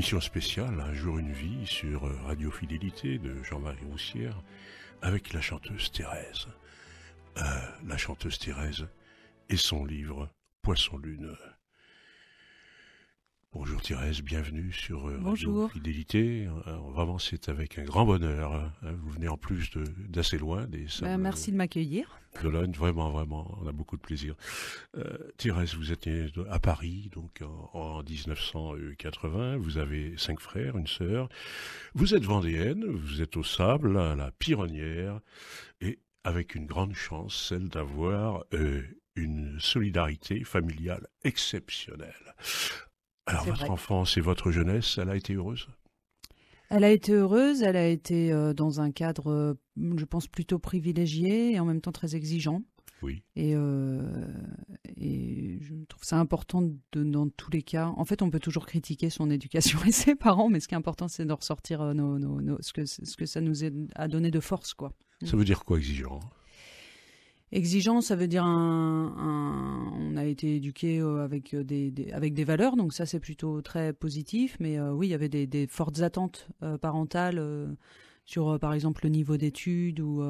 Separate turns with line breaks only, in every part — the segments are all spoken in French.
émission spéciale Un jour une vie sur Radio Fidélité de Jean-Marie Roussière avec la chanteuse Thérèse. Euh, la chanteuse Thérèse et son livre Poisson Lune. Bonjour Thérèse, bienvenue sur euh, Fidélité. Euh, vraiment, c'est avec un grand bonheur. Hein. Vous venez en plus d'assez loin. Des ben, merci
euh, de m'accueillir.
Cologne, vraiment, vraiment, on a beaucoup de plaisir. Thérèse, vous êtes à Paris, donc en, 1980. Vous avez cinq frères, une sœur. Vous êtes vendéenne, vous êtes au sable, à la Pironnière, et avec une grande chance, celle d'avoir une solidarité familiale exceptionnelle. Alors votre enfance et votre jeunesse, elle a été heureuse
elle a été heureuse, elle a été euh, dans un cadre, euh, je pense, plutôt privilégié et en même temps très exigeant. Oui. Et, euh, et, je trouve ça important dans tous les cas. En fait, on peut toujours critiquer son éducation et ses parents, mais ce qui est important, c'est de ressortir ce, que, ce que ça nous a donné de force. quoi. Ça veut
dire quoi, exigeant
Exigeant, ça veut dire un, on a été éduqué euh, avec euh, des, avec des valeurs, donc ça c'est plutôt très positif. Mais euh, oui, il y avait des, fortes attentes parentales sur, par exemple, le niveau d'études ou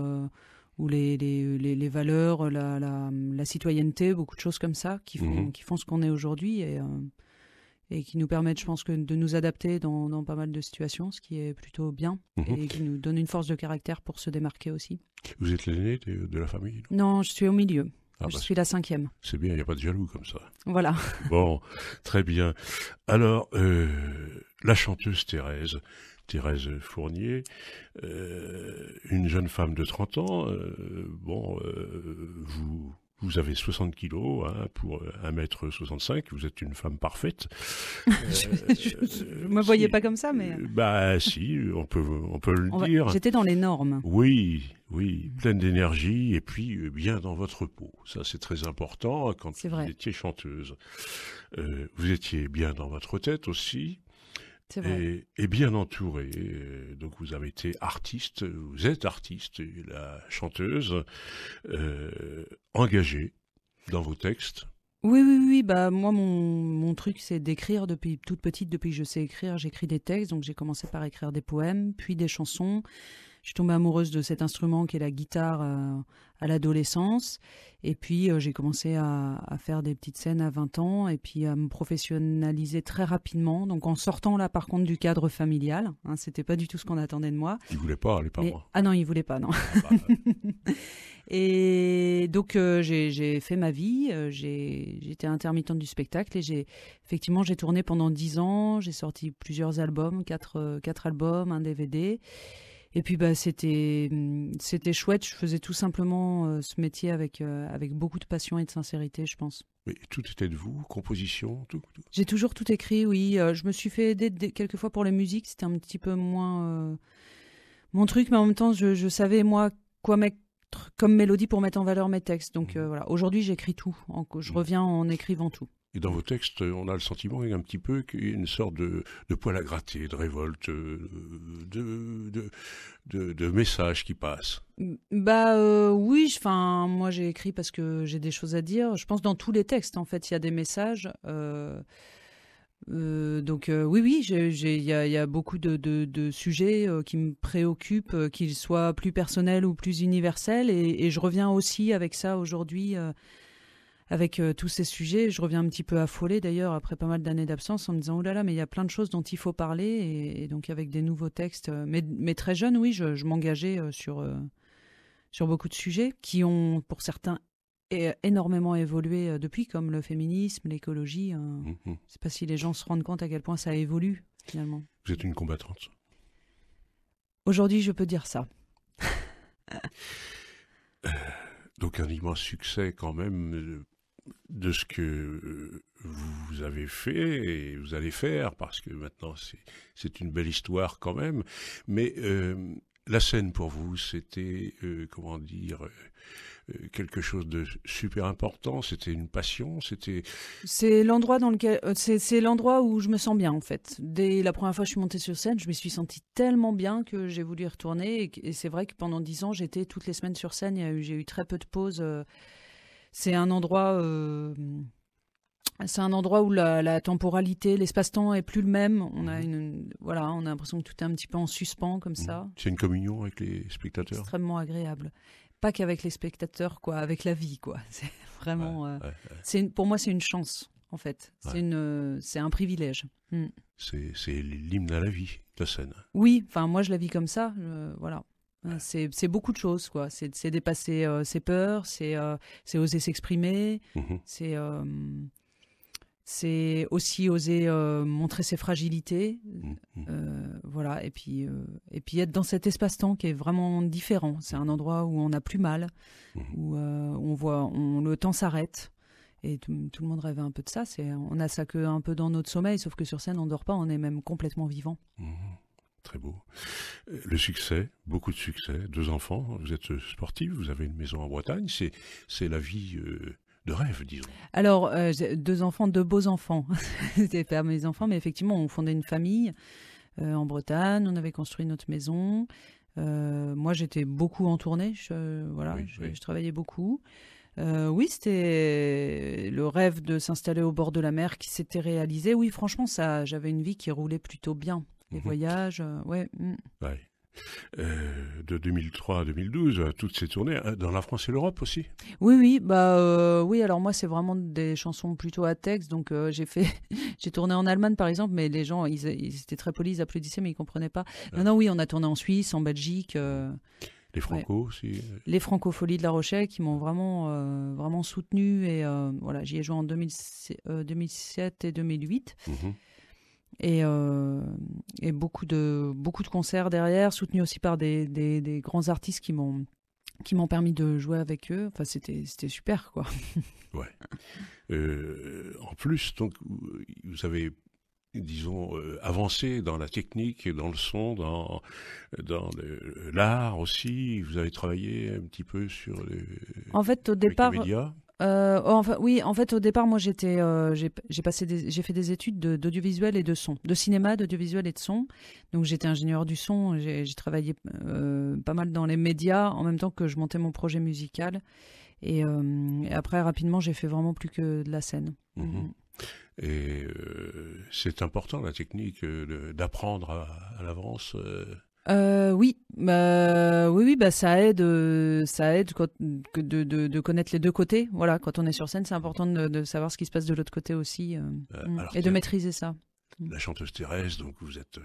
ou les, les, les, valeurs, la, la, citoyenneté, beaucoup de choses comme ça qui font, mhm. qui font ce qu'on est aujourd'hui. Et et qui nous permettent, je pense, que de nous adapter dans, pas mal de situations, ce qui est plutôt bien, mhm. et qui nous donne une force de caractère pour se démarquer aussi.
Vous êtes l'aîné de, la famille
non, je suis au milieu. Ah je bah, suis la cinquième.
C'est bien, il n'y a pas de jaloux comme ça. Voilà. Bon, très bien. Alors, euh, la chanteuse Thérèse, Thérèse Fournier, euh, une jeune femme de 30 ans, euh, bon, euh, vous vous avez 60 kilos hein, pour 1m65, euh, vous êtes une femme parfaite. je
ne euh, me voyais pas comme ça, mais... Euh,
bah si, on peut, on peut le dire. J'étais dans les normes. Oui, oui, pleine d'énergie et puis bien dans votre peau. Ça, c'est très important hein, quand vous étiez chanteuse. vous étiez bien dans votre tête aussi. Et, bien entouré. Donc vous avez été artiste, vous êtes artiste, la chanteuse, euh, engagée dans vos textes.
Oui, oui, oui. Bah, moi, mon, mon truc, c'est d'écrire depuis toute petite, depuis que je sais écrire. J'écris des textes, donc j'ai commencé par écrire des poèmes, puis des chansons je suis tombée amoureuse de cet instrument qui est la guitare euh, à l'adolescence. Et puis euh, j'ai commencé à, faire des petites scènes à 20 ans et puis à me professionnaliser très rapidement. Donc en sortant là par contre du cadre familial, hein, c'était pas du tout ce qu'on attendait de moi.
ne voulait pas, aller pas moi.
ah non, ne voulait pas, non. Ah bah et donc euh, j'ai fait ma vie, j'étais intermittente du spectacle et j'ai effectivement j'ai tourné pendant 10 ans, j'ai sorti plusieurs albums, 4 quatre, quatre albums, un DVD. Et puis bah c'était mmh, c'était chouette. Je faisais tout simplement euh, ce métier avec euh, avec beaucoup de passion et de sincérité, je pense.
tout était de vous, composition, tout.
J'ai toujours tout écrit, oui. Euh, je me suis fait aider quelquefois pour les musiques. C'était un petit peu moins mon truc, mais en même temps, je, je savais moi quoi mettre comme mélodie pour mettre en valeur mes textes. Donc mmh. voilà. Aujourd'hui, j'écris tout. En, je mmh. reviens en écrivant tout.
Et dans vos textes, on a le sentiment un petit peu qu'il y a une sorte de, de poil à gratter, de révolte, euh, de, de, de, messages qui passent.
Bah euh, oui, enfin moi j'ai écrit parce que j'ai des choses à dire. Je pense dans tous les textes en fait, il y a des messages. Euh, donc oui, oui, il y, a beaucoup de, sujets qui me préoccupent, qu'ils soient plus personnels ou plus universels, et, je reviens aussi avec ça aujourd'hui avec euh, tous ces sujets. Je reviens un petit peu affolé, d'ailleurs après pas mal d'années d'absence en me disant oh là là, mais il y a plein de choses dont il faut parler et, donc avec des nouveaux textes. Euh, mais, très jeune, oui, je, m'engageais euh, sur sur beaucoup de sujets qui ont pour certains énormément évolué depuis, comme le féminisme, l'écologie. c'est hein. mhm. Je ne sais pas si les gens se rendent compte à quel point ça évolue finalement.
Vous êtes une combattante.
Aujourd'hui, je peux dire ça.
donc un immense succès quand même de ce que euh, vous avez fait et vous allez faire, parce que maintenant c'est une belle histoire quand même. Mais euh, la scène pour vous, c'était, euh, comment dire, quelque chose de super important, c'était une passion, c'était...
C'est l'endroit dans lequel... C'est l'endroit où je me sens bien en fait. Dès la première fois que je suis montée sur scène, je me suis sentie tellement bien que j'ai voulu y retourner. Et, et c'est vrai que pendant dix ans, j'étais toutes les semaines sur scène, j'ai eu très peu de pauses. C'est un endroit. Euh, c'est un endroit où la, temporalité, l'espace-temps est plus le même. On a mhm. une, voilà, on a l'impression que tout est un petit peu en suspens comme mhm. ça.
C'est une communion avec les spectateurs. Extrêmement
agréable. Pas qu'avec les spectateurs, quoi, avec la vie, quoi. C'est vraiment, euh, c'est pour moi, c'est une chance en fait. C'est une, c'est un privilège. Mm.
C'est l'hymne à la vie, la scène.
Oui, enfin moi je la vis comme ça, voilà. Hein, c'est beaucoup de choses, quoi. C'est dépasser euh, ses peurs, c'est euh, oser s'exprimer, mhm. c'est euh, c'est aussi oser montrer ses fragilités, mhm. voilà. Et puis et puis être dans cet espace-temps qui est vraiment différent. C'est un endroit où on a plus mal, mhm. où on voit, le temps s'arrête. Et tout, le monde rêve un peu de ça. C'est on a ça que un peu dans notre sommeil, sauf que sur scène on dort pas, on est même complètement vivant.
Très beau. Euh, le succès, beaucoup de succès, deux enfants, vous êtes euh, sportif. vous avez une maison en Bretagne, c'est, la vie euh, de rêve, disons.
Alors, deux enfants, deux beaux enfants. C'était pas mes enfants, mais effectivement, on fondait une famille en Bretagne, on avait construit notre maison. moi, j'étais beaucoup en tournée, je, voilà, je, travaillais beaucoup. oui, c'était le rêve de s'installer au bord de la mer qui s'était réalisé. Oui, franchement, ça, j'avais une vie qui roulait plutôt bien les mhm. voyages, euh, ouais. Mm.
Euh, de 2003 à 2012, euh, toutes ces tournées dans la France et l'Europe aussi.
Oui, oui, bah oui. Alors moi, c'est vraiment des chansons plutôt à texte, donc j'ai fait, j'ai tourné en Allemagne par exemple, mais les gens, ils, étaient très polis, ils applaudissaient, mais ils comprenaient pas. Non, non, oui, on a tourné en Suisse, en Belgique.
les Franco aussi. Les
de La Rochelle qui m'ont vraiment, vraiment soutenu et voilà, j'y ai joué en 2007 et 2008 et, euh, et beaucoup, de, beaucoup de concerts derrière, soutenus aussi par des, des, grands artistes qui m'ont qui m'ont permis de jouer avec eux. Enfin, c'était super, quoi.
ouais. Euh, en plus, donc, vous avez disons, euh, avancé dans la technique, dans le son, dans, dans l'art aussi. Vous avez travaillé un petit peu sur les
En fait, au départ, euh, oh, enfin, oui, en fait, au départ, moi, j'étais, euh, j'ai, passé, j'ai fait des études d'audiovisuel et de son, de cinéma, d'audiovisuel et de son. Donc, j'étais ingénieur du son. J'ai, travaillé euh, pas mal dans les médias en même temps que je montais mon projet musical. Et, après, rapidement, j'ai fait vraiment plus que de la scène. Mhm. Mm.
Et c'est important la technique d'apprendre à l'avance.
Euh, bah, oui, oui, oui, bah, ça aide, euh, ça aide de, connaître les deux côtés. Voilà, quand on est sur scène, c'est important de, savoir ce qui se passe de l'autre côté aussi euh, mm, et de maîtriser ça.
La chanteuse Thérèse, donc vous êtes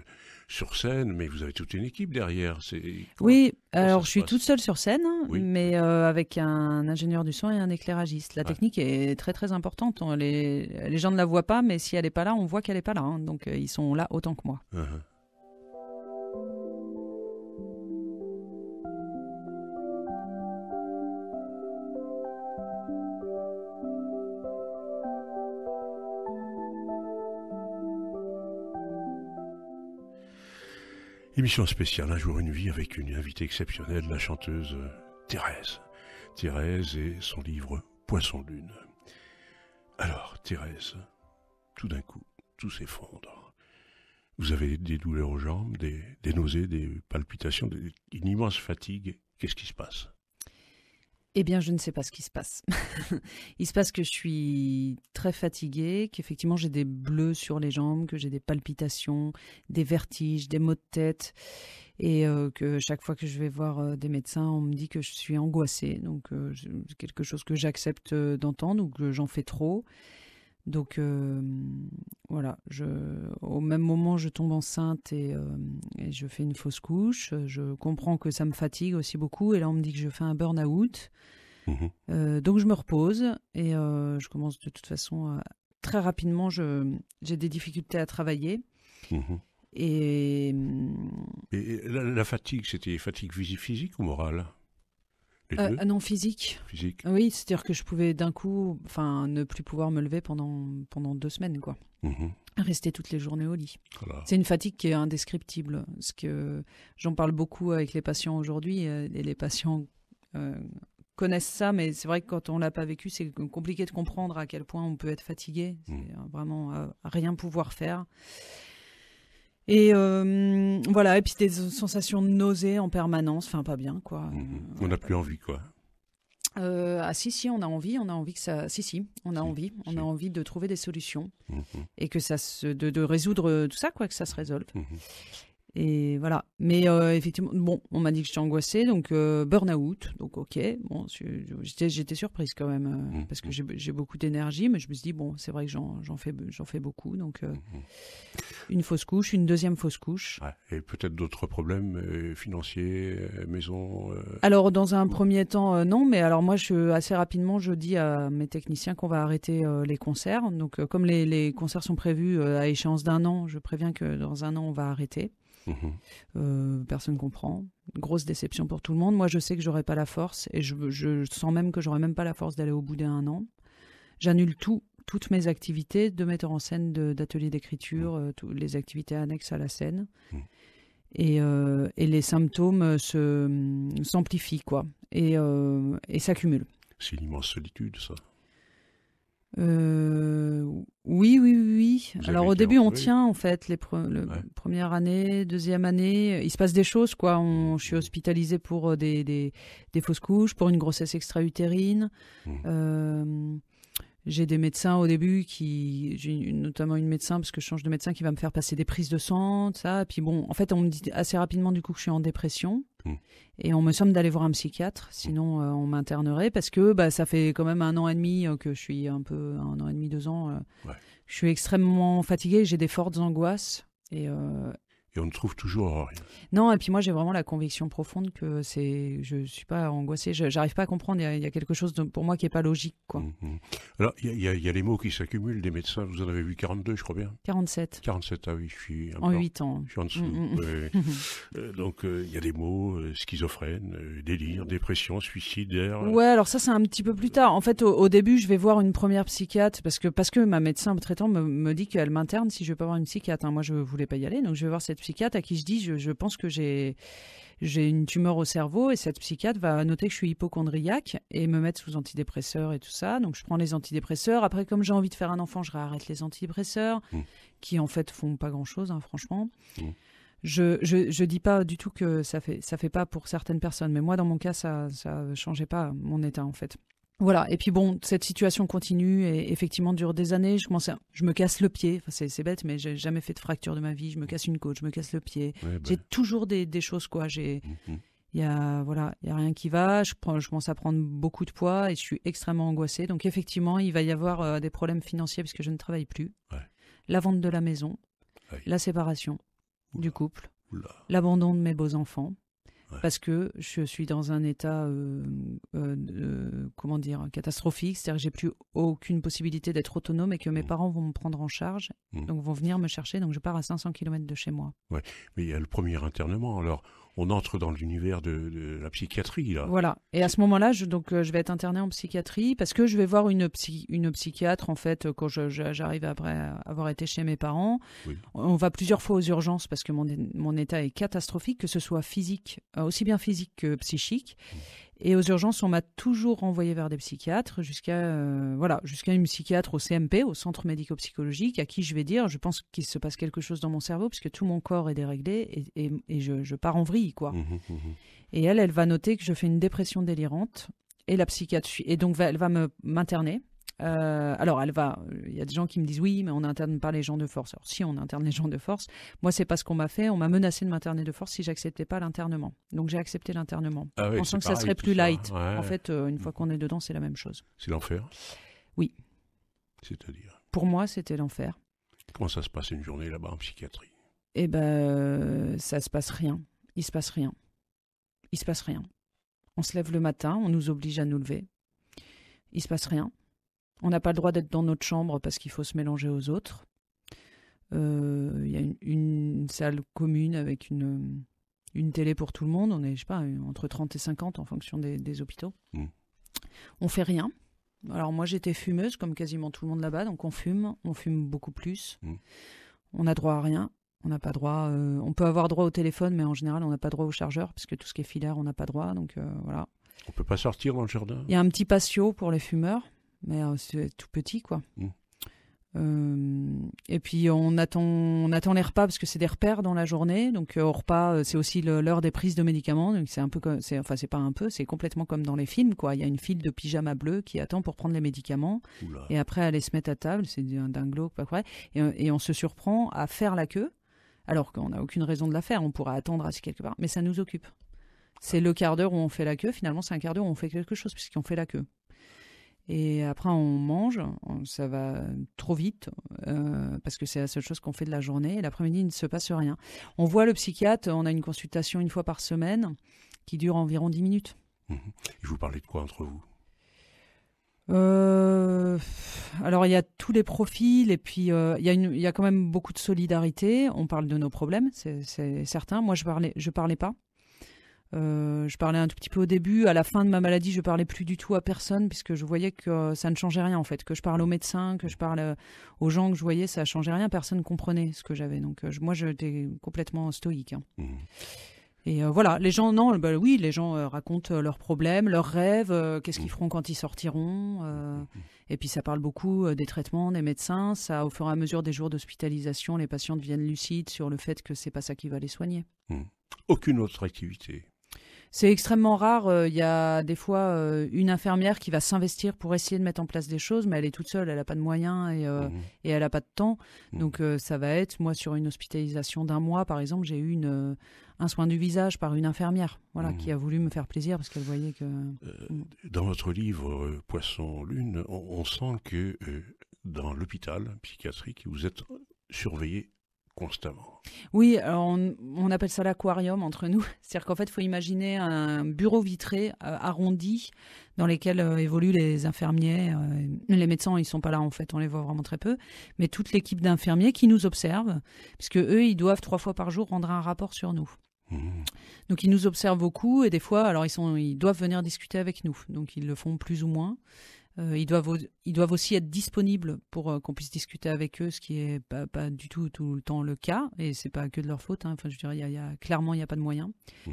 sur scène, mais vous avez toute une équipe derrière. oui,
alors je suis toute seule sur scène, hein, mais avec un ingénieur du son et un éclairagiste. La ah. technique est très très importante. les, gens ne la voient pas, mais si elle n'est pas là, on voit qu'elle n'est pas là. Hein, donc ils sont là autant
que moi. Ah, ah.
Émission spéciale, un jour une vie avec une invitée exceptionnelle, la chanteuse euh, Thérèse. Thérèse et son livre Poisson Lune. Alors, Thérèse, tout d'un coup, tout s'effondre. Vous avez des douleurs aux jambes, des, des nausées, des palpitations, une immense fatigue. Qu'est-ce qui se passe
eh bien, je ne sais pas ce qui se passe. Il se passe que je suis très fatiguée, qu'effectivement j'ai des bleus sur les jambes, que j'ai des palpitations, des vertiges, des maux de tête, et euh, que chaque fois que je vais voir euh, des médecins, on me dit que je suis angoissée. Donc, euh, c'est quelque chose que j'accepte d'entendre ou que j'en fais trop. Donc euh, voilà, au même moment, je tombe enceinte euh, et, je fais une fausse couche. Je comprends que ça me fatigue aussi beaucoup. Et là, on me dit que je fais un burn-out. Mhm. Euh, donc je me repose et je commence de toute façon très rapidement. J'ai des difficultés à travailler. Mhm. Et,
la, la fatigue, c'était fatigue physique ou morale
euh, ah non, physique. Oui, c'est-à-dire que je pouvais d'un coup, enfin, ne plus pouvoir me lever pendant, pendant deux semaines, quoi. Mhm. Rester toutes les journées au lit. C'est une fatigue qui est indescriptible. Parce que j'en parle beaucoup avec les patients aujourd'hui euh, et les patients euh, connaissent ça, mais c'est vrai que quand on l'a pas vécu, c'est compliqué de comprendre à quel point on peut être fatigué. C'est mhm. vraiment rien pouvoir faire. Et euh, voilà, et puis des sensations de nausée en permanence, enfin pas bien quoi. Mhm. Euh,
on n'a plus envie
quoi.
Euh, ah si si, on a envie, on a envie que ça, si si, on a envie, on a envie de trouver des solutions mhm. et que ça se, de, résoudre tout ça quoi, que ça se résolve. Mhm. Et voilà. Mais euh, effectivement, bon, on m'a dit que j'étais angoissée, donc euh, burn-out. Donc, ok, bon, j'étais surprise quand même, euh, mmh, parce que mmh. j'ai beaucoup d'énergie, mais je me suis dit, bon, c'est vrai que j'en fais, fais beaucoup. Donc, mmh, une fausse couche, une deuxième fausse couche.
et peut-être d'autres problèmes financiers, maison Alors, dans un premier
temps, non, mais alors moi, je, assez rapidement, je dis à mes techniciens qu'on va arrêter les concerts. Donc, comme les, concerts sont prévus à échéance d'un an, je préviens que dans un an, on va arrêter personne mhm. euh, personne comprend. Grosse déception pour tout le monde. Moi, je sais que j'aurais pas la force et je, sens même que j'aurais même pas la force d'aller au bout d'un an. J'annule tout, toutes mes activités de metteur en scène, d'atelier d'écriture, mhm. euh, toutes les activités annexes à la scène. Mhm. Euh, et, les symptômes s'amplifient quoi et, s'accumulent. C'est une immense solitude ça euh, oui, oui, oui. Alors au début, on tient en fait les premières années, première année, deuxième année, il se passe des choses quoi. On, mmh. je suis hospitalisée pour euh, des, fausses couches, pour une grossesse extra-utérine. Mmh. Euh, j'ai des médecins au début qui, notamment une médecin parce que je change de médecin qui va me faire passer des prises de sang, ça. puis bon, en fait, on me dit assez rapidement du coup que je suis en dépression hmm. et on me somme d'aller voir un psychiatre, sinon hmm. euh, on m'internerait parce que bah ça fait quand même un an et demi euh, que je suis un peu un an et demi deux ans. Euh, je suis extrêmement fatiguée, j'ai des fortes angoisses et
on ne trouve toujours rien.
Non, et puis moi j'ai vraiment la conviction profonde que c'est, je suis pas angoissé, n'arrive pas à comprendre, il y, a, quelque chose pour moi qui n'est pas logique. Quoi. Mhm.
Alors il y, a les mots qui s'accumulent des médecins, vous en avez vu 42 je crois bien 47. 47, ah oui, je suis... En 8 ans. Je suis en dessous. Mm, mm, mm. Euh, donc euh, il y a des mots, euh, schizophrène, délire, dépression, suicidaire. Ouais,
alors ça c'est un petit peu plus tard. En fait au, début je vais voir une première psychiatre parce que, parce que ma médecin traitant me, dit qu'elle m'interne si je veux pas voir une psychiatre. Hein. Moi je voulais pas y aller, donc je vais voir cette à qui je dis je, pense que j'ai une tumeur au cerveau et cette psychiatre va noter que je suis hypochondriaque et me mettre sous antidépresseurs et tout ça. Donc je prends les antidépresseurs. Après, comme j'ai envie de faire un enfant, je réarrête les antidépresseurs mmh. qui en fait font pas grand chose, hein, franchement. Mmh. Je, je, dis pas du tout que ça fait ça fait pas pour certaines personnes, mais moi dans mon cas ça ça changeait pas mon état en fait. Voilà, et puis bon, cette situation continue et effectivement dure des années. Je commence je me casse le pied, c'est, bête, mais j'ai jamais fait de fracture de ma vie. Je me casse une côte, je me casse le pied. Bah. J'ai toujours des, choses, quoi. J'ai, mm-hmm. il a, voilà, il y a rien qui va. Je, prends, commence à prendre beaucoup de poids et je suis extrêmement angoissée. Donc effectivement, il va y avoir euh, des problèmes financiers puisque je ne travaille plus. La vente de la maison, la séparation du couple, l'abandon de mes beaux enfants parce que je suis dans un état, euh, euh, comment dire, catastrophique, c'est-à-dire que j'ai plus aucune possibilité d'être autonome et que mes mmh. parents vont me prendre en charge, mmh. donc vont venir me chercher, donc je pars à 500 km de chez moi.
Ouais, mais il y a le premier internement, alors on entre dans l'univers de, la psychiatrie
Voilà. Et à ce moment-là, je, euh, je vais être interné en psychiatrie parce que je vais voir une une psychiatre en fait quand j'arrive après avoir été chez mes parents. On va plusieurs fois aux urgences parce que mon, état est catastrophique, que ce soit physique, euh, aussi bien physique que psychique. Mmh. Et aux urgences, on m'a toujours renvoyé vers des psychiatres jusqu'à euh, voilà, jusqu'à une psychiatre au CMP, au centre médico-psychologique, à qui je vais dire, je pense qu'il se passe quelque chose dans mon cerveau puisque tout mon corps est déréglé et, je, je, pars en vrille quoi. Mmh, mmh, mmh, et elle, elle va noter que je fais une dépression délirante et la psychiatre et donc elle va me m'interner euh, alors, elle va. Il y a des gens qui me disent oui, mais on n'interne pas les gens de force. Alors, si on interne les gens de force, moi, c'est pas ce qu'on m'a fait. On m'a menacé de m'interner de force si j'acceptais pas l'internement. Donc, j'ai accepté l'internement, ah pensant que ça serait plus light. En fait, euh, une fois qu'on est dedans, c'est la même chose. C'est l'enfer. Oui. C'est-à-dire. Pour moi, c'était l'enfer.
Comment ça se passe une journée là-bas en psychiatrie
Eh ben, ça se passe rien. Il se passe rien. Il se passe rien. On se lève le matin, on nous oblige à nous lever. Il se passe rien. On n'a pas le droit d'être dans notre chambre parce qu'il faut se mélanger aux autres. Euh, il y a une, salle commune avec une, une télé pour tout le monde. On est, je sais pas, entre 30 et 50 en fonction des, hôpitaux. Mm. On fait rien. Alors moi j'étais fumeuse comme quasiment tout le monde là-bas, donc on fume, on fume beaucoup plus. Mm. On n'a droit à rien. On n'a pas droit. Euh, on peut avoir droit au téléphone, mais en général on n'a pas droit au chargeur parce que tout ce qui est filaire on n'a pas droit. Donc euh, voilà.
On peut pas sortir dans le jardin. Il
y a un petit patio pour les fumeurs mais euh, c'est tout petit, quoi. Mmh. Euh, et puis on attend, on attend les repas parce que c'est des repères dans la journée. Donc euh, au repas, c'est aussi l'heure des prises de médicaments. Donc c'est un peu, c'est enfin c'est pas un peu, c'est complètement comme dans les films quoi. Il y a une file de pyjama bleu qui attend pour prendre les médicaments et après aller se mettre à table, c'est un dinglo pas Et, on se surprend à faire la queue alors qu'on n'a aucune raison de la faire. On pourrait attendre assis quelque part, mais ça nous occupe. C'est le quart d'heure où on fait la queue. Finalement, c'est un quart d'heure où on fait quelque chose puisqu'on fait la queue. Et après, on mange, ça va trop vite, euh, parce que c'est la seule chose qu'on fait de la journée. Et l'après-midi, il ne se passe rien. On voit le psychiatre, on a une consultation une fois par semaine, qui dure environ 10 minutes.
Mhm. vous parlez de quoi entre vous
euh, alors il y a tous les profils et puis euh, il, y a il y quand même beaucoup de solidarité. On parle de nos problèmes, c'est certain. Moi je parlais, je parlais pas. Euh, je parlais un tout petit peu au début. À la fin de ma maladie, je parlais plus du tout à personne puisque je voyais que euh, ça ne changeait rien en fait. Que je parle aux médecins, que je parle euh, aux gens que je voyais, ça changeait rien. Personne ne comprenait ce que j'avais. Donc moi, j'étais complètement stoïque. Hein. Mmh. Et voilà, les gens, non, bah oui, les gens racontent leurs problèmes, leurs rêves, qu'est-ce qu'ils mmh. feront quand ils sortiront. Mmh, et puis ça parle beaucoup des traitements, des médecins. Ça, au fur et à mesure des jours d'hospitalisation, les patients deviennent lucides sur le fait que c'est pas ça qui va les soigner.
Aucune autre activité
c'est extrêmement rare. Euh, il y a des fois euh, une infirmière qui va s'investir pour essayer de mettre en place des choses, mais elle est toute seule, elle n'a pas de moyens et, euh, mhm. elle n'a pas de temps. Mhm. Donc ça va être, moi, sur une hospitalisation d'un mois, par exemple, j'ai eu une, un soin du visage par une infirmière voilà, mhm. qui a voulu me faire plaisir parce qu'elle voyait que...
Dans votre livre Poisson Lune, on, on sent que dans l'hôpital psychiatrique, vous êtes surveillé constamment.
Oui, euh, on, appelle ça l'aquarium entre nous. C'est-à-dire qu'en fait, il faut imaginer un bureau vitré euh, arrondi dans lequel euh, évoluent les infirmiers. les médecins, ils sont pas là en fait, on les voit vraiment très peu. Mais toute l'équipe d'infirmiers qui nous observe, puisque eux, ils doivent trois fois par jour rendre un rapport sur nous. Mmh. Donc ils nous observent beaucoup et des fois, alors ils, sont, ils doivent venir discuter avec nous. Donc ils le font plus ou moins. Euh, ils, doivent, ils doivent aussi être disponibles pour euh, qu'on puisse discuter avec eux, ce qui n'est pas, du tout tout le temps le cas, et c'est pas que de leur faute. Hein. Enfin, je dirais, clairement, il n'y a pas de moyen. Mmh.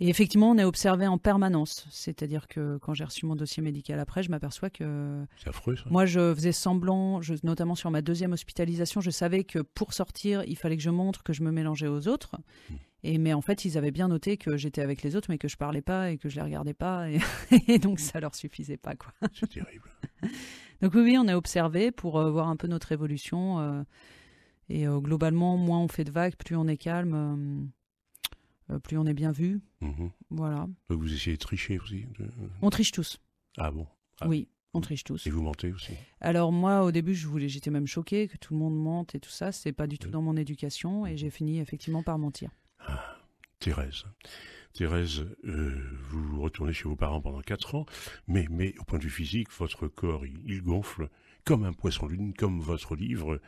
Et effectivement, on est observé en permanence. C'est-à-dire que quand j'ai reçu mon dossier médical après, je m'aperçois que. C'est affreux, ça. Moi, je faisais semblant, notamment sur ma deuxième hospitalisation, je savais que pour sortir, il fallait que je montre que je me mélangeais aux autres. Mmh. Et mais en fait, ils avaient bien noté que j'étais avec les autres, mais que je parlais pas et que je les regardais pas, et, donc ça leur suffisait pas, quoi. C'est terrible. donc oui, on a observé pour euh, voir un peu notre évolution. Euh, et euh, globalement, moins on fait de vagues, plus on est calme, plus on est bien vu. Mm-hmm. Voilà.
vous essayez de tricher aussi. On triche tous. Ah bon. Ah. Oui. On triche tous. Et vous mentez aussi
Alors moi, au début, je voulais, j'étais même choquée que tout le monde mente et tout ça. C'est pas du tout dans mon éducation et j'ai fini effectivement par mentir.
Thérèse. Thérèse, euh, vous retournez chez vos parents pendant quatre ans, mais, mais au point de vue physique, votre corps, il, gonfle comme un poisson lune, comme votre livre.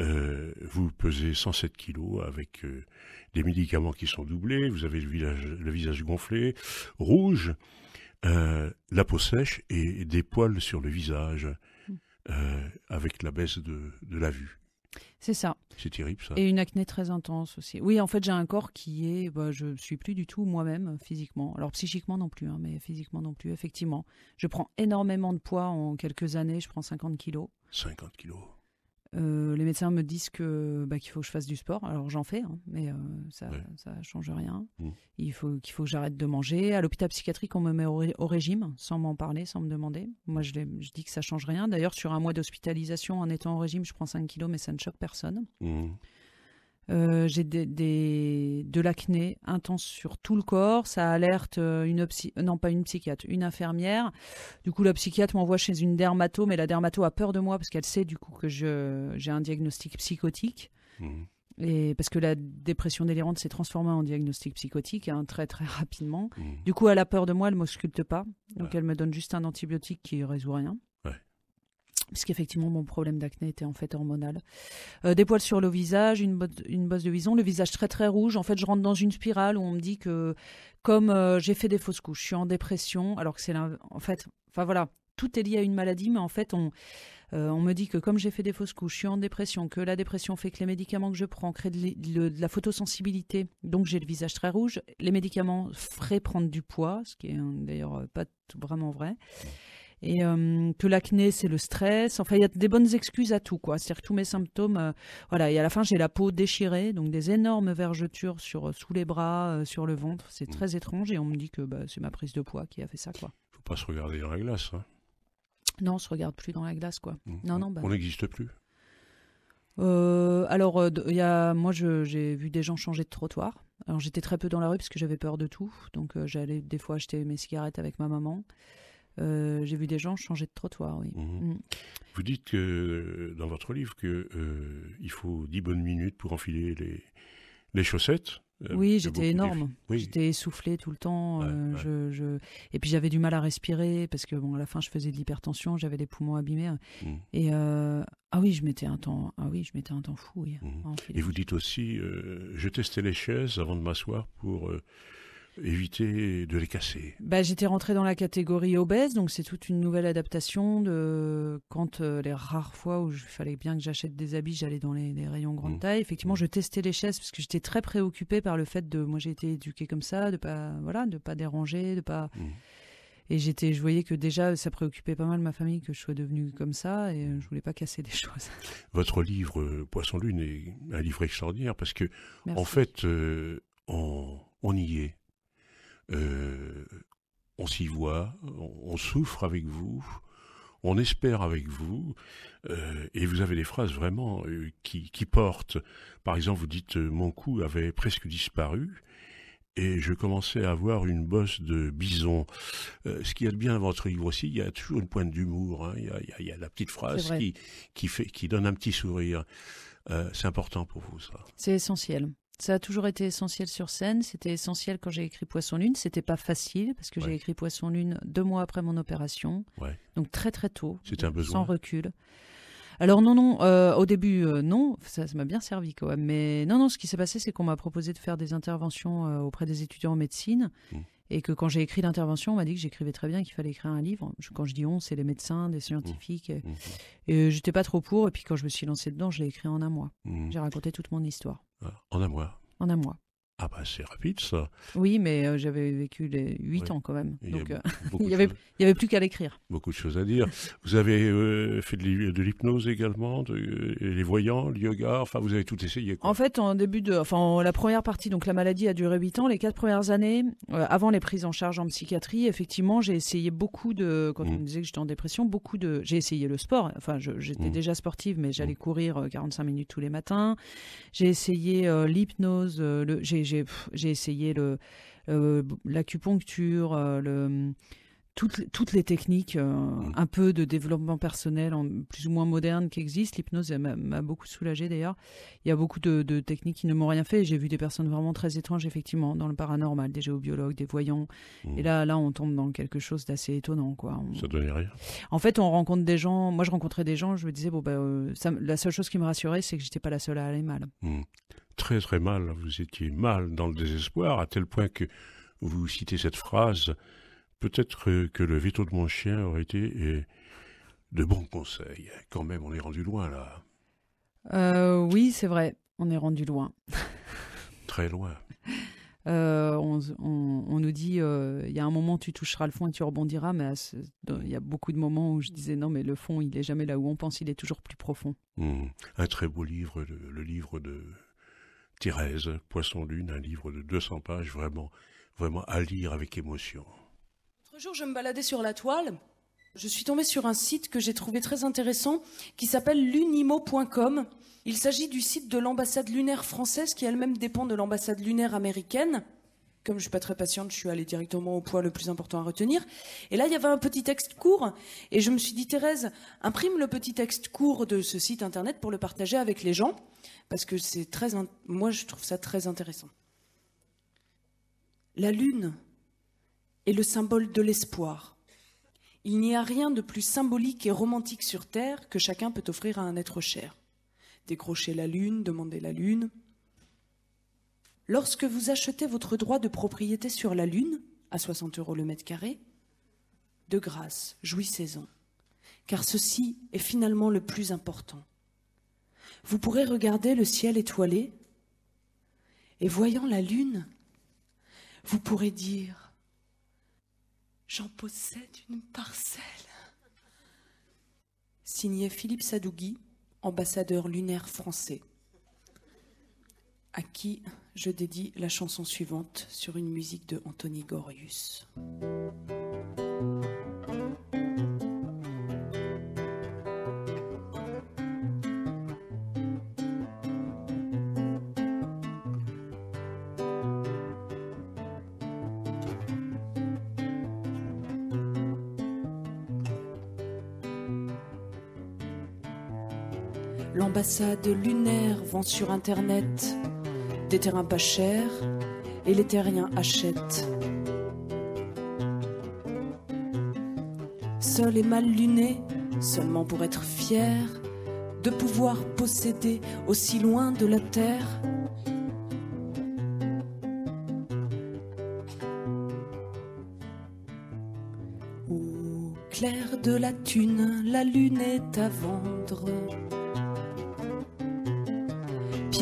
Euh, vous pesez 107 kilos avec euh, des médicaments qui sont doublés, vous avez le, visage gonflé, rouge, la peau sèche et des poils sur le visage hmm. avec la baisse de la vue. C'est ça. C'est terrible ça. Et
une acné très intense aussi. Oui, en fait, j'ai un corps qui est, bah, je ne suis plus du tout moi-même physiquement. Alors psychiquement non plus, hein, mais physiquement non plus, effectivement. Je prends énormément de poids en quelques années, je prends 50 kilos. 50 kilos euh, les médecins me disent que bah, qu'il faut que je fasse du sport. Alors j'en fais, hein, mais euh, ça ne change rien. Mm. Il faut qu'il faut que j'arrête de manger. À l'hôpital psychiatrique, on me met au, régime sans m'en parler, sans me demander. Moi, je, dis que ça change rien. D'ailleurs, sur un mois d'hospitalisation, en étant au régime, je prends 5 kilos, mais ça ne choque personne. Mm. Euh, j'ai des, de l'acné intense sur tout le corps. Ça alerte euh, une euh, non pas une psychiatre, une infirmière. Du coup, la psychiatre m'envoie chez une dermato, mais la dermato a peur de moi parce qu'elle sait du coup que je j'ai un diagnostic psychotique. Mmh. Et parce que la dépression délirante s'est transformée en diagnostic psychotique hein, très très rapidement. Mmh. Du coup, elle a peur de moi, elle ne m'ausculte pas. Donc, elle me donne juste un antibiotique qui résout rien qu'effectivement mon problème d'acné était en fait hormonal. Euh, des poils sur le visage, une, une bosse de vison, le visage très très rouge. En fait, je rentre dans une spirale où on me dit que, comme euh, j'ai fait des fausses couches, je suis en dépression, alors que c'est En fait, enfin voilà, tout est lié à une maladie, mais en fait, on, euh, on me dit que comme j'ai fait des fausses couches, je suis en dépression, que la dépression fait que les médicaments que je prends créent de, la photosensibilité, donc j'ai le visage très rouge. Les médicaments feraient prendre du poids, ce qui est hein, d'ailleurs pas vraiment vrai et euh, que l'acné c'est le stress. Enfin, il y a des bonnes excuses à tout quoi. C'est-à-dire tous mes symptômes, euh, voilà. Et à la fin, j'ai la peau déchirée, donc des énormes vergetures sur euh, sous les bras, sur le ventre. C'est mm. très étrange et on me dit que bah, c'est ma prise de poids qui a fait ça quoi.
Faut pas se regarder dans la glace. Hein.
Non, on se regarde plus dans la glace quoi. Mm. Non, non. Bah on n'existe plus. alors, y a, moi, j'ai vu des gens changer de trottoir. Alors, j'étais très peu dans la rue parce que j'avais peur de tout. Donc, j'allais des fois acheter mes cigarettes avec ma maman. Euh, j'ai vu des gens changer de trottoir, oui. Mhm. Mm.
Vous dites que euh, dans votre livre qu'il euh, faut 10 bonnes minutes pour enfiler les, les chaussettes. oui, j'étais énorme. J'étais
essoufflée tout le temps. Je, Et puis j'avais du mal à respirer parce que bon, à la fin, je faisais de l'hypertension, j'avais des poumons abîmés. Mhm. Et ah oui, je mettais un temps. Ah oui, je mettais un temps fou. Mhm. Et vous
dites aussi, je testais les chaises avant de m'asseoir pour éviter de les casser
bah, J'étais rentrée dans la catégorie obèse, donc c'est toute une nouvelle adaptation de quand euh, les rares fois où il fallait bien que j'achète des habits, j'allais dans les, rayons grande mmh. taille. Effectivement, mmh. je testais les chaises parce que j'étais très préoccupée par le fait de, moi j'ai été éduquée comme ça, de pas, voilà, pas déranger, de pas. Mmh. Et j'étais, je voyais que déjà, ça préoccupait pas mal ma famille que je sois devenue comme ça et je voulais pas casser des choses.
Votre livre euh, Poisson Lune est un livre extraordinaire parce que, en fait, euh, on y est. Euh, on s'y voit, on souffre avec vous, on espère avec vous, euh, et vous avez des phrases vraiment euh, qui, qui, portent. Par exemple, vous dites Mon cou avait presque disparu, et je commençais à avoir une bosse de bison. ce qui est a bien dans votre livre aussi, il y a toujours une pointe d'humour, hein. il, y a la petite phrase qui, fait, qui donne un petit sourire. c'est important pour vous, ça.
C'est essentiel. Ça a toujours été essentiel sur scène. C'était essentiel quand j'ai écrit Poisson Lune. C'était pas facile parce que j'ai écrit Poisson Lune deux mois après mon opération. Donc très très tôt. C'était un besoin. Sans recul. Alors non, non, euh, au début, euh, non, ça m'a bien servi quand même. Mais non, non, ce qui s'est passé, c'est qu'on m'a proposé de faire des interventions euh, auprès des étudiants en médecine. Mmh et que quand j'ai écrit l'intervention, on m'a dit que j'écrivais très bien, qu'il fallait écrire un livre. quand je dis on, c'est les médecins, des scientifiques. Mmh. Euh, mmh. Et, euh, j'étais pas trop pour. Et puis quand je me suis lancé dedans, je l'ai écrit en un mois. Mmh. J'ai raconté toute mon histoire.
Ah, en un mois. En un mois. Ah bah c'est rapide ça.
Oui, mais euh, j'avais vécu les 8 ans quand même. Il donc euh, il n'y avait, plus qu'à l'écrire.
Beaucoup de choses à dire. vous avez euh, fait de l'hypnose également, les voyants, le yoga, enfin vous avez tout essayé.
En fait, en début de... Enfin, la première partie, donc la maladie a duré 8 ans. Les 4 premières années, avant les prises en charge en psychiatrie, effectivement, j'ai essayé beaucoup de... Quand on mm. me disait que j'étais en dépression, beaucoup de... J'ai essayé le sport. Enfin, j'étais mm. déjà sportive, mais j'allais mm. courir 45 minutes tous les matins. J'ai essayé l'hypnose. Le... J'ai j'ai essayé le, euh, l'acupuncture, euh, le, toutes, les techniques euh, mm. un peu de développement personnel en, plus ou moins moderne qui existent. L'hypnose m'a beaucoup soulagée d'ailleurs. Il y a beaucoup de, techniques qui ne m'ont rien fait. J'ai vu des personnes vraiment très étranges effectivement dans le paranormal, des géobiologues, des voyants. Et mm. là, là, on tombe dans quelque chose d'assez étonnant. Quoi. Ça donnait rien. En fait, on rencontre des gens. Moi, je rencontrais des gens. Je me disais bon, ben, la seule chose qui me rassurait, c'est que j'étais pas la seule à aller mal. Mm
très très mal, vous étiez mal dans le désespoir, à tel point que vous citez cette phrase, peut-être que le veto de mon chien aurait été euh, de bons conseils. Quand même, on est rendu loin là.
Euh, oui, c'est vrai, on est rendu loin.
très loin.
Euh, on, nous dit, il y a un moment tu toucheras le fond et tu rebondiras, mais il y a beaucoup de moments où je disais non, mais le fond, il n'est jamais là où on pense, il est toujours plus profond.
Mmh. Un très beau livre, le livre de Thérèse, Poisson Lune, un livre de 200 pages, vraiment, vraiment à lire avec émotion.
L'autre jour, je me baladais sur la toile. Je suis tombée sur un site que j'ai trouvé très intéressant qui s'appelle lunimo.com. Il s'agit du site de l'ambassade lunaire française qui elle-même dépend de l'ambassade lunaire américaine comme je suis pas très patiente, je suis allée directement au point le plus important à retenir. Et là, il y avait un petit texte court, et je me suis dit, Thérèse, imprime le petit texte court de ce site internet pour le partager avec les gens, parce que c'est très, moi, je trouve ça très intéressant. La lune est le symbole de l'espoir. Il n'y a rien de plus symbolique et romantique sur Terre que chacun peut offrir à un être cher. Décrocher la lune, demander la lune, Lorsque vous achetez votre droit de propriété sur la Lune, à 60 euros le mètre carré, de grâce, jouissez-en, car ceci est finalement le plus important. Vous pourrez regarder le ciel étoilé, et voyant la Lune, vous pourrez dire J'en possède une parcelle. Signé Philippe Sadougui, ambassadeur lunaire français à qui je dédie la chanson suivante sur une musique de Anthony Gorius. L'ambassade lunaire vend sur Internet des terrains pas chers, et les terriens achètent. Seul et mal luné, seulement pour être fier de pouvoir posséder aussi loin de la terre. Au clair de la thune, la lune est à vendre.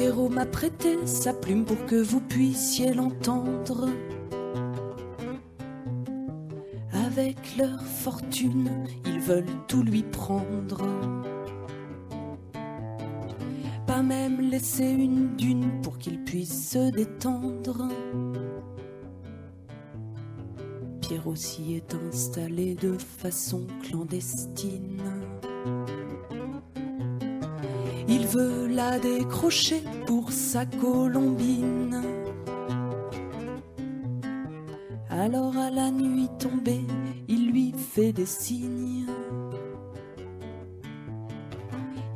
Pierrot m'a prêté sa plume pour que vous puissiez l'entendre. Avec leur fortune, ils veulent tout lui prendre. Pas même laisser une dune pour qu'il puisse se détendre. Pierrot s'y est installé de façon clandestine. veut la décrocher pour sa colombine. Alors à la nuit tombée, il lui fait des signes.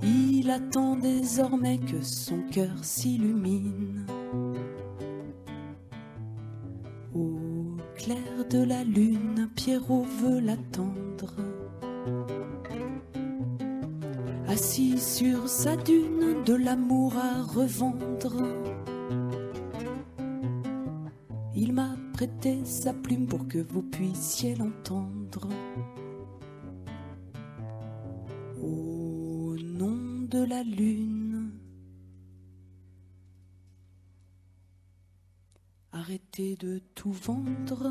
Il attend désormais que son cœur s'illumine. revendre. Il m'a prêté sa plume pour que vous puissiez l'entendre. Au nom de la lune, arrêtez de tout vendre.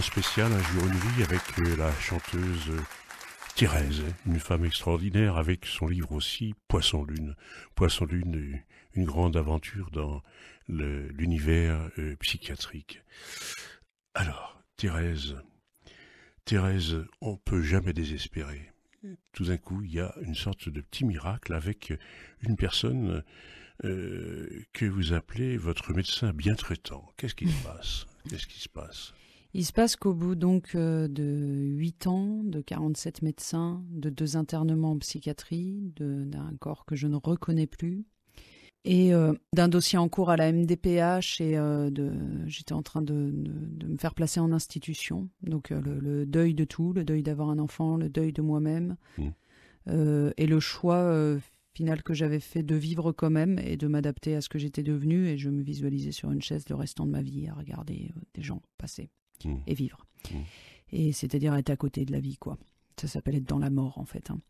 spéciale Un jour une vie avec euh, la chanteuse euh, Thérèse, une femme extraordinaire avec son livre aussi Poisson Lune. Poisson Lune, euh, une grande aventure dans l'univers psychiatrique. Alors, Thérèse, Thérèse, on peut jamais désespérer. Mm. Tout d'un coup, il y a une sorte de petit miracle avec une personne que vous appelez votre médecin bien traitant. Qu'est-ce qui se passe Qu'est-ce qui se passe
il se passe qu'au bout donc euh, de 8 ans, de 47 médecins, de deux internements en psychiatrie, d'un corps que je ne reconnais plus, et euh, d'un dossier en cours à la MDPH, et euh, j'étais en train de, me faire placer en institution. Donc le, deuil de tout, le deuil d'avoir un enfant, le deuil de moi-même, mmh. et le choix final que j'avais fait de vivre quand même et de m'adapter à ce que j'étais devenu. Et je me visualisais sur une chaise le restant de ma vie à regarder des gens passer. Mmh. et vivre. Mmh. Et c'est-à-dire être à côté de la vie, quoi. Ça s'appelle être dans la mort, en fait. Hein.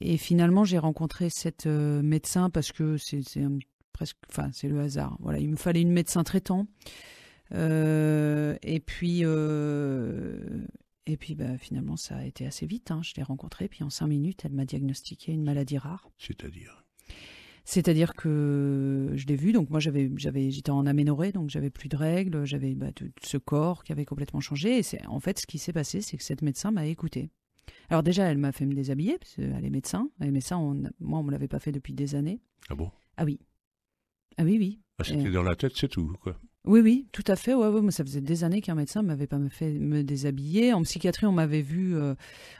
Et finalement, j'ai rencontré cette euh, médecin parce que c'est presque, enfin, c'est le hasard. Voilà, il me fallait une médecin traitant. Euh, et puis, euh, et puis bah, finalement, ça a été assez vite. Hein. Je l'ai rencontrée, puis en cinq minutes, elle m'a diagnostiqué une maladie rare.
C'est-à-dire
c'est-à-dire que je l'ai vu, donc moi j'avais, j'avais, j'étais en aménorée, donc j'avais plus de règles, j'avais bah, tout ce corps qui avait complètement changé. Et c'est, en fait, ce qui s'est passé, c'est que cette médecin m'a écoutée. Alors déjà, elle m'a fait me déshabiller, parce qu'elle est médecin. Mais ça, moi, on me l'avait pas fait depuis des années. Ah bon Ah oui. Ah oui, oui.
Ah, c'était euh, dans la tête, c'est tout, quoi.
Oui, oui, tout à fait. Ouais, ça faisait des années qu'un médecin m'avait pas fait me déshabiller. En psychiatrie, on m'avait vu, euh,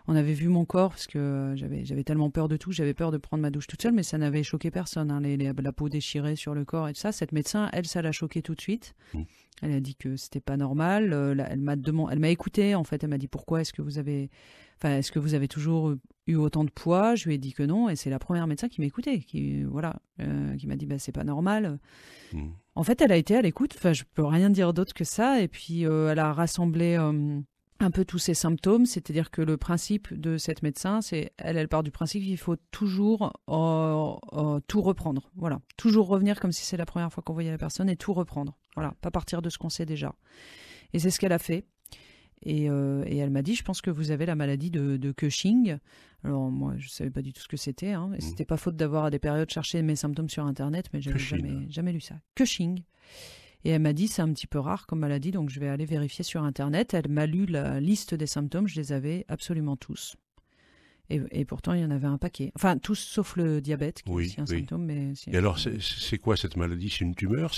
on avait vu mon corps parce que euh, j'avais, tellement peur de tout, j'avais peur de prendre ma douche toute seule, mais ça n'avait choqué personne. Hein, les, la peau déchirée sur le corps et tout ça. Cette médecin, elle, ça l'a choqué tout de suite. Mmh. Elle a dit que c'était pas normal. Euh, elle m'a demandé, elle m'a écouté en fait. Elle m'a dit pourquoi est-ce que vous avez, enfin, est-ce que vous avez toujours eu autant de poids Je lui ai dit que non, et c'est la première médecin qui m'écoutait, qui voilà, qui m'a dit bah c'est pas normal. Mmh en fait, elle a été à l'écoute. Enfin, je peux rien dire d'autre que ça. Et puis, euh, elle a rassemblé euh, un peu tous ses symptômes. C'est-à-dire que le principe de cette médecin, c'est elle, part du principe qu'il faut toujours euh, tout reprendre. Voilà, toujours revenir comme si c'est la première fois qu'on voyait la personne et tout reprendre. Voilà, pas partir de ce qu'on sait déjà. Et c'est ce qu'elle a fait. Euh, et, elle m'a dit, je pense que vous avez la maladie de, Cushing. Alors moi, je ne savais pas du tout ce que c'était. Ce hein. et mhm. pas faute d'avoir à des périodes cherché mes symptômes sur Internet, mais je jamais, jamais lu ça. Cushing. Et elle m'a dit, c'est un petit peu rare comme maladie, donc je vais aller vérifier sur Internet. Elle m'a lu la liste des symptômes, je les avais absolument tous. Et, pourtant, il y en avait un paquet. Enfin, tous sauf le diabète, qui est aussi un symptôme. et alors,
c'est quoi cette maladie C'est une tumeur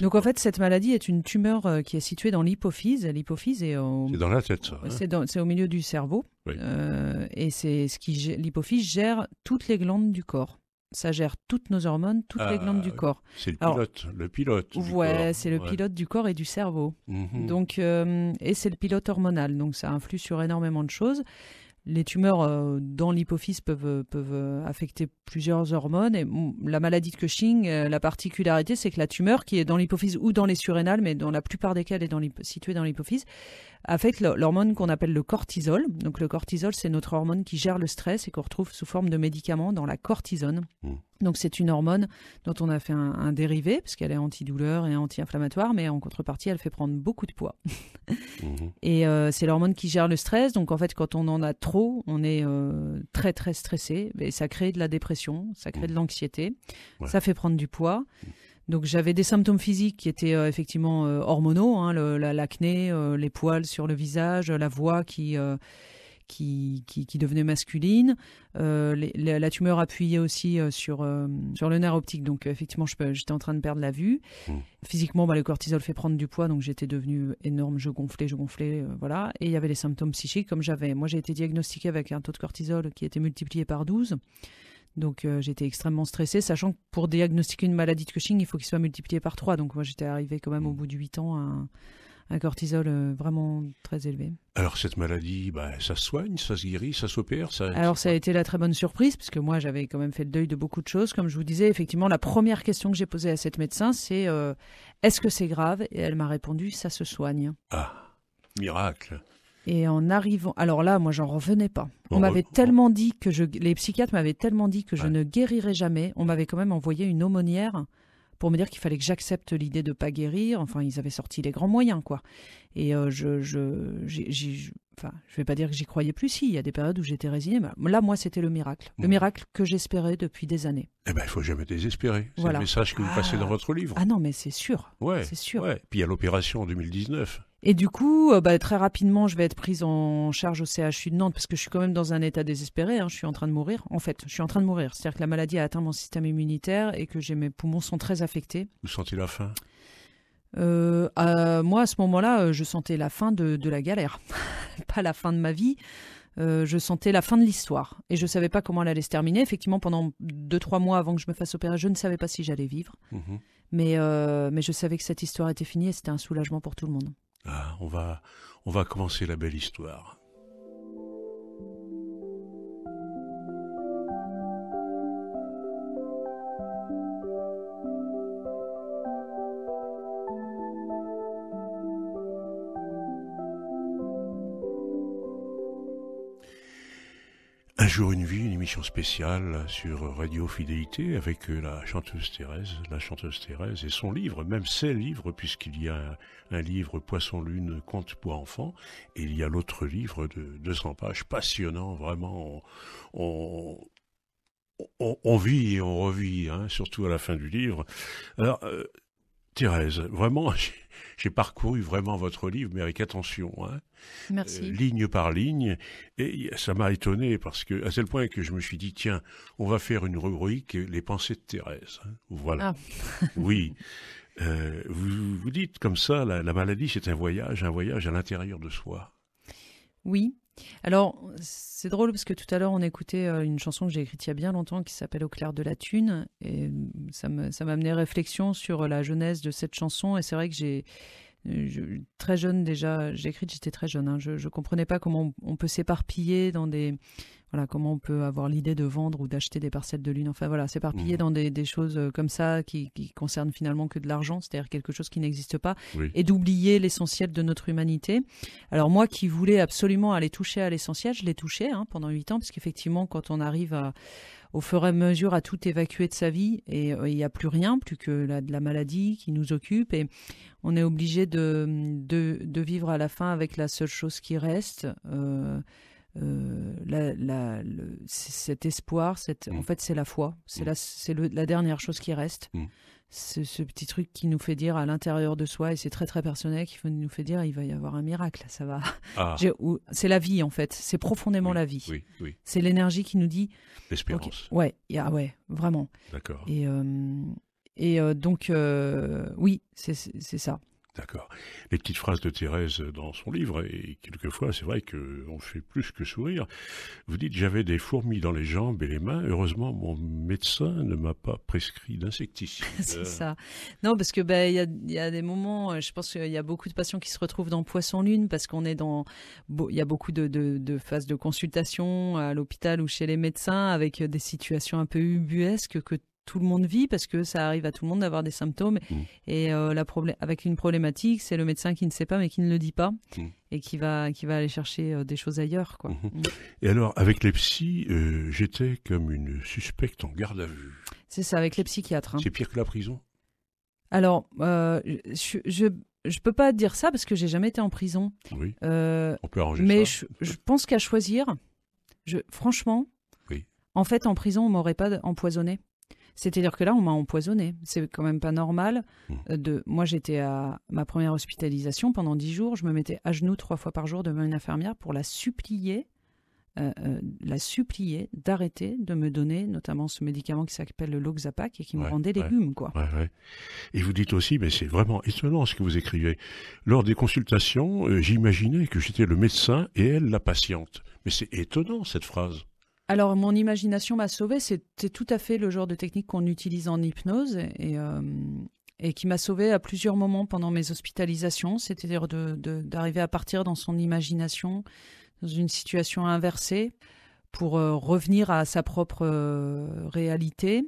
Donc, en
fait, cette maladie est une tumeur euh, qui est située dans l'hypophyse. L'hypophyse est au... dans la tête, hein? c'est au milieu du cerveau. Euh, et c'est ce qui l'hypophyse gère toutes les glandes du corps ça gère toutes nos hormones, toutes les ah, glandes du corps. C'est le pilote,
le pilote. Ouais, c'est le pilote
du corps et du cerveau. Mm-hmm. Donc, euh, et c'est le pilote hormonal, donc ça influe sur énormément de choses les tumeurs euh, dans l'hypophyse peuvent, euh, euh, affecter plusieurs hormones. Et la maladie de Cushing, la particularité, c'est que la tumeur qui est dans l'hypophyse ou dans les surrénales, mais dans la plupart des cas, elle est dans située dans l'hypophyse, fait, l'hormone qu'on appelle le cortisol. Donc le cortisol, c'est notre hormone qui gère le stress et qu'on retrouve sous forme de médicament dans la cortisone. Mm. Donc c'est une hormone dont on a fait un, dérivé, parce qu'elle est antidouleur et anti-inflammatoire, mais en contrepartie, elle fait prendre beaucoup de poids. Mhm. Et euh, c'est l'hormone qui gère le stress. Donc en fait, quand on en a trop, on est euh, très très stressé, et ça crée de la dépression, ça crée mm. de l'anxiété, ça fait prendre du poids. Mm. Donc j'avais des symptômes physiques qui étaient euh, effectivement euh, hormonaux, hein, l'acné, la, euh, les poils sur le visage, la voix qui, qui, qui, devenait masculine, la, tumeur appuyée aussi sur, sur le nerf optique. Donc effectivement, j'étais en train de perdre la vue. Mmh. Physiquement, bah, le cortisol fait prendre du poids, donc j'étais devenue énorme, je gonflais, je gonflais, voilà. Et il y avait les symptômes psychiques, comme j'avais. Moi, j'ai été diagnostiquée avec un taux de cortisol qui était multiplié par 12. Donc euh, j'étais extrêmement stressée, sachant que pour diagnostiquer une maladie de Cushing, il faut qu'il soit multiplié par 3. Donc moi j'étais arrivée quand même au mm. bout de 8 ans à un, cortisol euh, vraiment très élevé.
Alors cette maladie, bah, ça se soigne, ça se guérit, ça s'opère
Alors ça a été la très bonne surprise, puisque moi j'avais quand même fait le deuil de beaucoup de choses. Comme je vous disais, effectivement, la première question que j'ai posée à cette médecin, c'est euh, est-ce que c'est grave Et elle m'a répondu, ça se soigne. Ah, miracle et en arrivant, alors là, moi, j'en revenais pas. On, oh, m'avait oh, oh. tellement dit que je, les psychiatres m'avaient tellement dit que je ne guérirais jamais. On m'avait quand même envoyé une aumônière pour me dire qu'il fallait que j'accepte l'idée de pas guérir. Enfin, ils avaient sorti les grands moyens, quoi. Et euh, je, je, enfin, je vais pas dire que j'y croyais plus. Si, il y a des périodes où j'étais résignée. Mais là, moi, c'était le miracle, le miracle que j'espérais depuis des années.
Eh ben, il faut jamais désespérer. C'est le message que vous passez ah. dans votre livre.
Ah non, mais c'est sûr.
Ouais. C'est sûr. Ouais. Puis il y a l'opération en 2019.
Et du coup, euh, bah, très rapidement, je vais être prise en charge au CHU de Nantes parce que je suis quand même dans un état désespéré. Hein. Je suis en train de mourir. En fait, je suis en train de mourir. C'est-à-dire que la maladie a atteint mon système immunitaire et que mes poumons sont très affectés.
Vous sentez la fin
euh, Moi, à ce moment-là, euh, je sentais la fin de, la galère. Pas la fin de ma vie. je sentais la fin de l'histoire et je ne savais pas comment elle allait se terminer. Effectivement, pendant 2-3 mois avant que je me fasse opérer, je ne savais pas si j'allais vivre. Mmh mais, mais je savais que cette histoire était finie et c'était un soulagement pour tout le monde.
Ah, on va, on va commencer la belle histoire. Un jour une vie, une émission spéciale sur Radio Fidélité avec euh, la chanteuse Thérèse, la chanteuse Thérèse et son livre, même ses livres, puisqu'il y a un, livre Poisson Lune, conte pour enfants, et il y a l'autre livre de 200 pages, passionnant, vraiment, on, vit et on revit, hein, surtout à la fin du livre. Alors, euh, Thérèse, vraiment, j'ai parcouru vraiment votre livre, mais avec attention. Hein. Merci. Euh, ligne par ligne. Et ça m'a étonné parce que, à tel point que je me suis dit, tiens, on va faire une rubrique, les pensées de Thérèse. Hein. Voilà. Ah. oui. Euh, vous, dites comme ça, la maladie, c'est un voyage, un voyage à l'intérieur de soi.
Oui, alors, c'est drôle parce que tout à l'heure, on écoutait euh, une chanson que j'ai écrite il y a bien longtemps qui s'appelle Au clair de la thune. Et euh, ça m'a amené réflexion sur euh, la jeunesse de cette chanson. Et c'est vrai que j'ai très jeune déjà, j'écris, j'étais très jeune, hein. je ne comprenais pas comment on, peut s'éparpiller dans des... Voilà, comment on peut avoir l'idée de vendre ou d'acheter des parcelles de lune, enfin voilà, s'éparpiller mhm. dans des, choses euh, comme ça qui, qui concernent finalement que de l'argent, c'est-à-dire quelque chose qui n'existe pas, et d'oublier l'essentiel de notre humanité. Alors moi qui voulais absolument aller toucher à l'essentiel, je l'ai touché hein, pendant huit ans, parce qu'effectivement quand on arrive à au fur et à mesure à tout évacuer de sa vie et euh, il n'y a plus rien, plus que la, de la maladie qui nous occupe et on est obligé de, de, vivre à la fin avec la seule chose qui reste. Euh, euh, cet espoir, cette, mmh. en fait, c'est la foi. C'est mmh. la, la, dernière chose qui reste. Mmh ce, ce, petit truc qui nous fait dire à l'intérieur de soi, et c'est très très personnel, qui nous fait dire il va y avoir un miracle, ça va. Ah. C'est la vie en fait, c'est profondément la vie. C'est l'énergie qui nous dit. L'espérance. ouais, ouais, vraiment. D'accord. Et, euh, et euh, donc, euh, oui, c'est ça.
D'accord. Les petites phrases de Thérèse dans son livre, et quelquefois c'est vrai qu'on fait plus que sourire. Vous dites J'avais des fourmis dans les jambes et les mains. Heureusement, mon médecin ne m'a pas prescrit d'insecticide. c'est ça.
Non, parce que bah, y, a, des moments, euh, je pense qu'il y a beaucoup de patients qui se retrouvent dans Poisson-Lune parce qu'on est dans. Il y a beaucoup de, de phases de consultation à l'hôpital ou chez les médecins avec des situations un peu ubuesques que tout le monde vit parce que ça arrive à tout le monde d'avoir des symptômes. Mm. Et euh, avec une problématique, c'est le médecin qui ne sait pas mais qui ne le dit pas mm. et qui va, qui va aller chercher euh, des choses ailleurs. Quoi. Mm-hmm. Mm.
Et alors, avec les psys, euh, j'étais comme une suspecte en garde à vue.
C'est ça, avec les psychiatres. Hein. C'est
pire que la prison
Alors, euh, je, je je peux pas dire ça parce que j'ai jamais été en prison. Oui. on peut arranger mais ça. Je, je, pense qu'à choisir, je, franchement, en fait, en prison, on m'aurait pas empoisonné. C'est-à-dire que là, on m'a empoisonné. C'est quand même pas normal. Hmm. Euh, de... Moi, j'étais à ma première hospitalisation pendant dix jours. Je me mettais à genoux trois fois par jour devant une infirmière pour la supplier, euh, euh, la supplier d'arrêter de me donner notamment ce médicament qui s'appelle le Loxapac et qui me rendait les légumes. Quoi.
et vous dites aussi, mais c'est vraiment étonnant ce que vous écrivez. Lors des consultations, j'imaginais que j'étais le médecin et elle la patiente. Mais c'est étonnant cette phrase.
Alors, mon imagination m'a sauvé. C'était tout à fait le genre de technique qu'on utilise en hypnose et, euh, qui m'a sauvée à plusieurs moments pendant mes hospitalisations, c'est-à-dire d'arriver à partir dans son imagination, dans une situation inversée, pour euh, revenir à sa propre euh, réalité.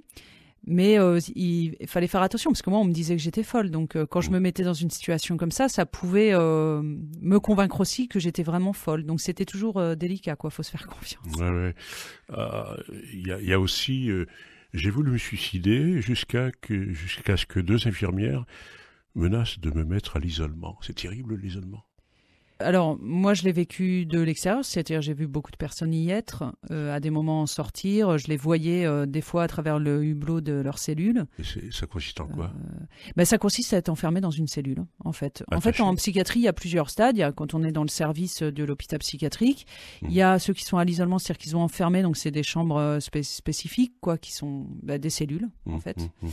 Mais euh, il fallait faire attention parce que moi, on me disait que j'étais folle. Donc, euh, quand je me mettais dans une situation comme ça, ça pouvait euh, me convaincre aussi que j'étais vraiment folle. Donc, c'était toujours délicat, quoi. Faut se faire confiance.
Il y, a aussi, j'ai voulu me suicider jusqu'à jusqu'à ce que deux infirmières menacent de me mettre à l'isolement. C'est terrible l'isolement
alors, moi, je l'ai vécu de l'extérieur, c'est-à-dire j'ai vu beaucoup de personnes y être, euh, à des moments en sortir. Je les voyais euh, des fois à travers le hublot de leurs cellule.
Et ça consiste en quoi euh,
ben, Ça consiste à être enfermé dans une cellule, en fait. En fait, en psychiatrie, il y a plusieurs stades. Il y a, quand on est dans le service de l'hôpital psychiatrique, il y a mhm. ceux qui sont à l'isolement, c'est-à-dire qu'ils sont enfermés, donc c'est des chambres spécifiques, quoi, qui sont ben, des cellules, en mhm, fait. Mhm,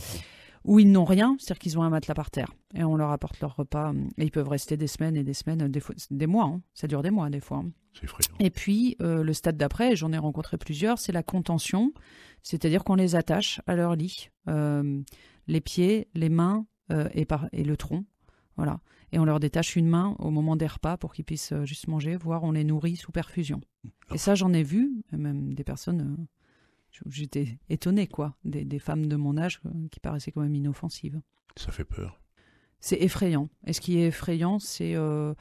ou ils n'ont rien, c'est-à-dire qu'ils ont un matelas par terre et on leur apporte leur repas hum, et ils peuvent rester des semaines et des semaines, euh, des, mois. Hein. Ça dure des mois des fois. Hum. C'est effrayant. Et puis euh, le stade d'après, j'en ai rencontré plusieurs, c'est la contention, c'est-à-dire qu'on les attache à leur lit, hum, les pieds, les mains euh, et, par, et le tronc. Voilà. Et on leur détache une main au moment des repas pour qu'ils puissent juste manger, voire on les nourrit sous perfusion. Et ça, j'en ai vu, même des personnes j'étais étonnée, quoi, des, femmes de mon âge euh, qui paraissaient quand même inoffensives.
Ça fait peur.
C'est effrayant. Et ce qui est effrayant, c'est euh,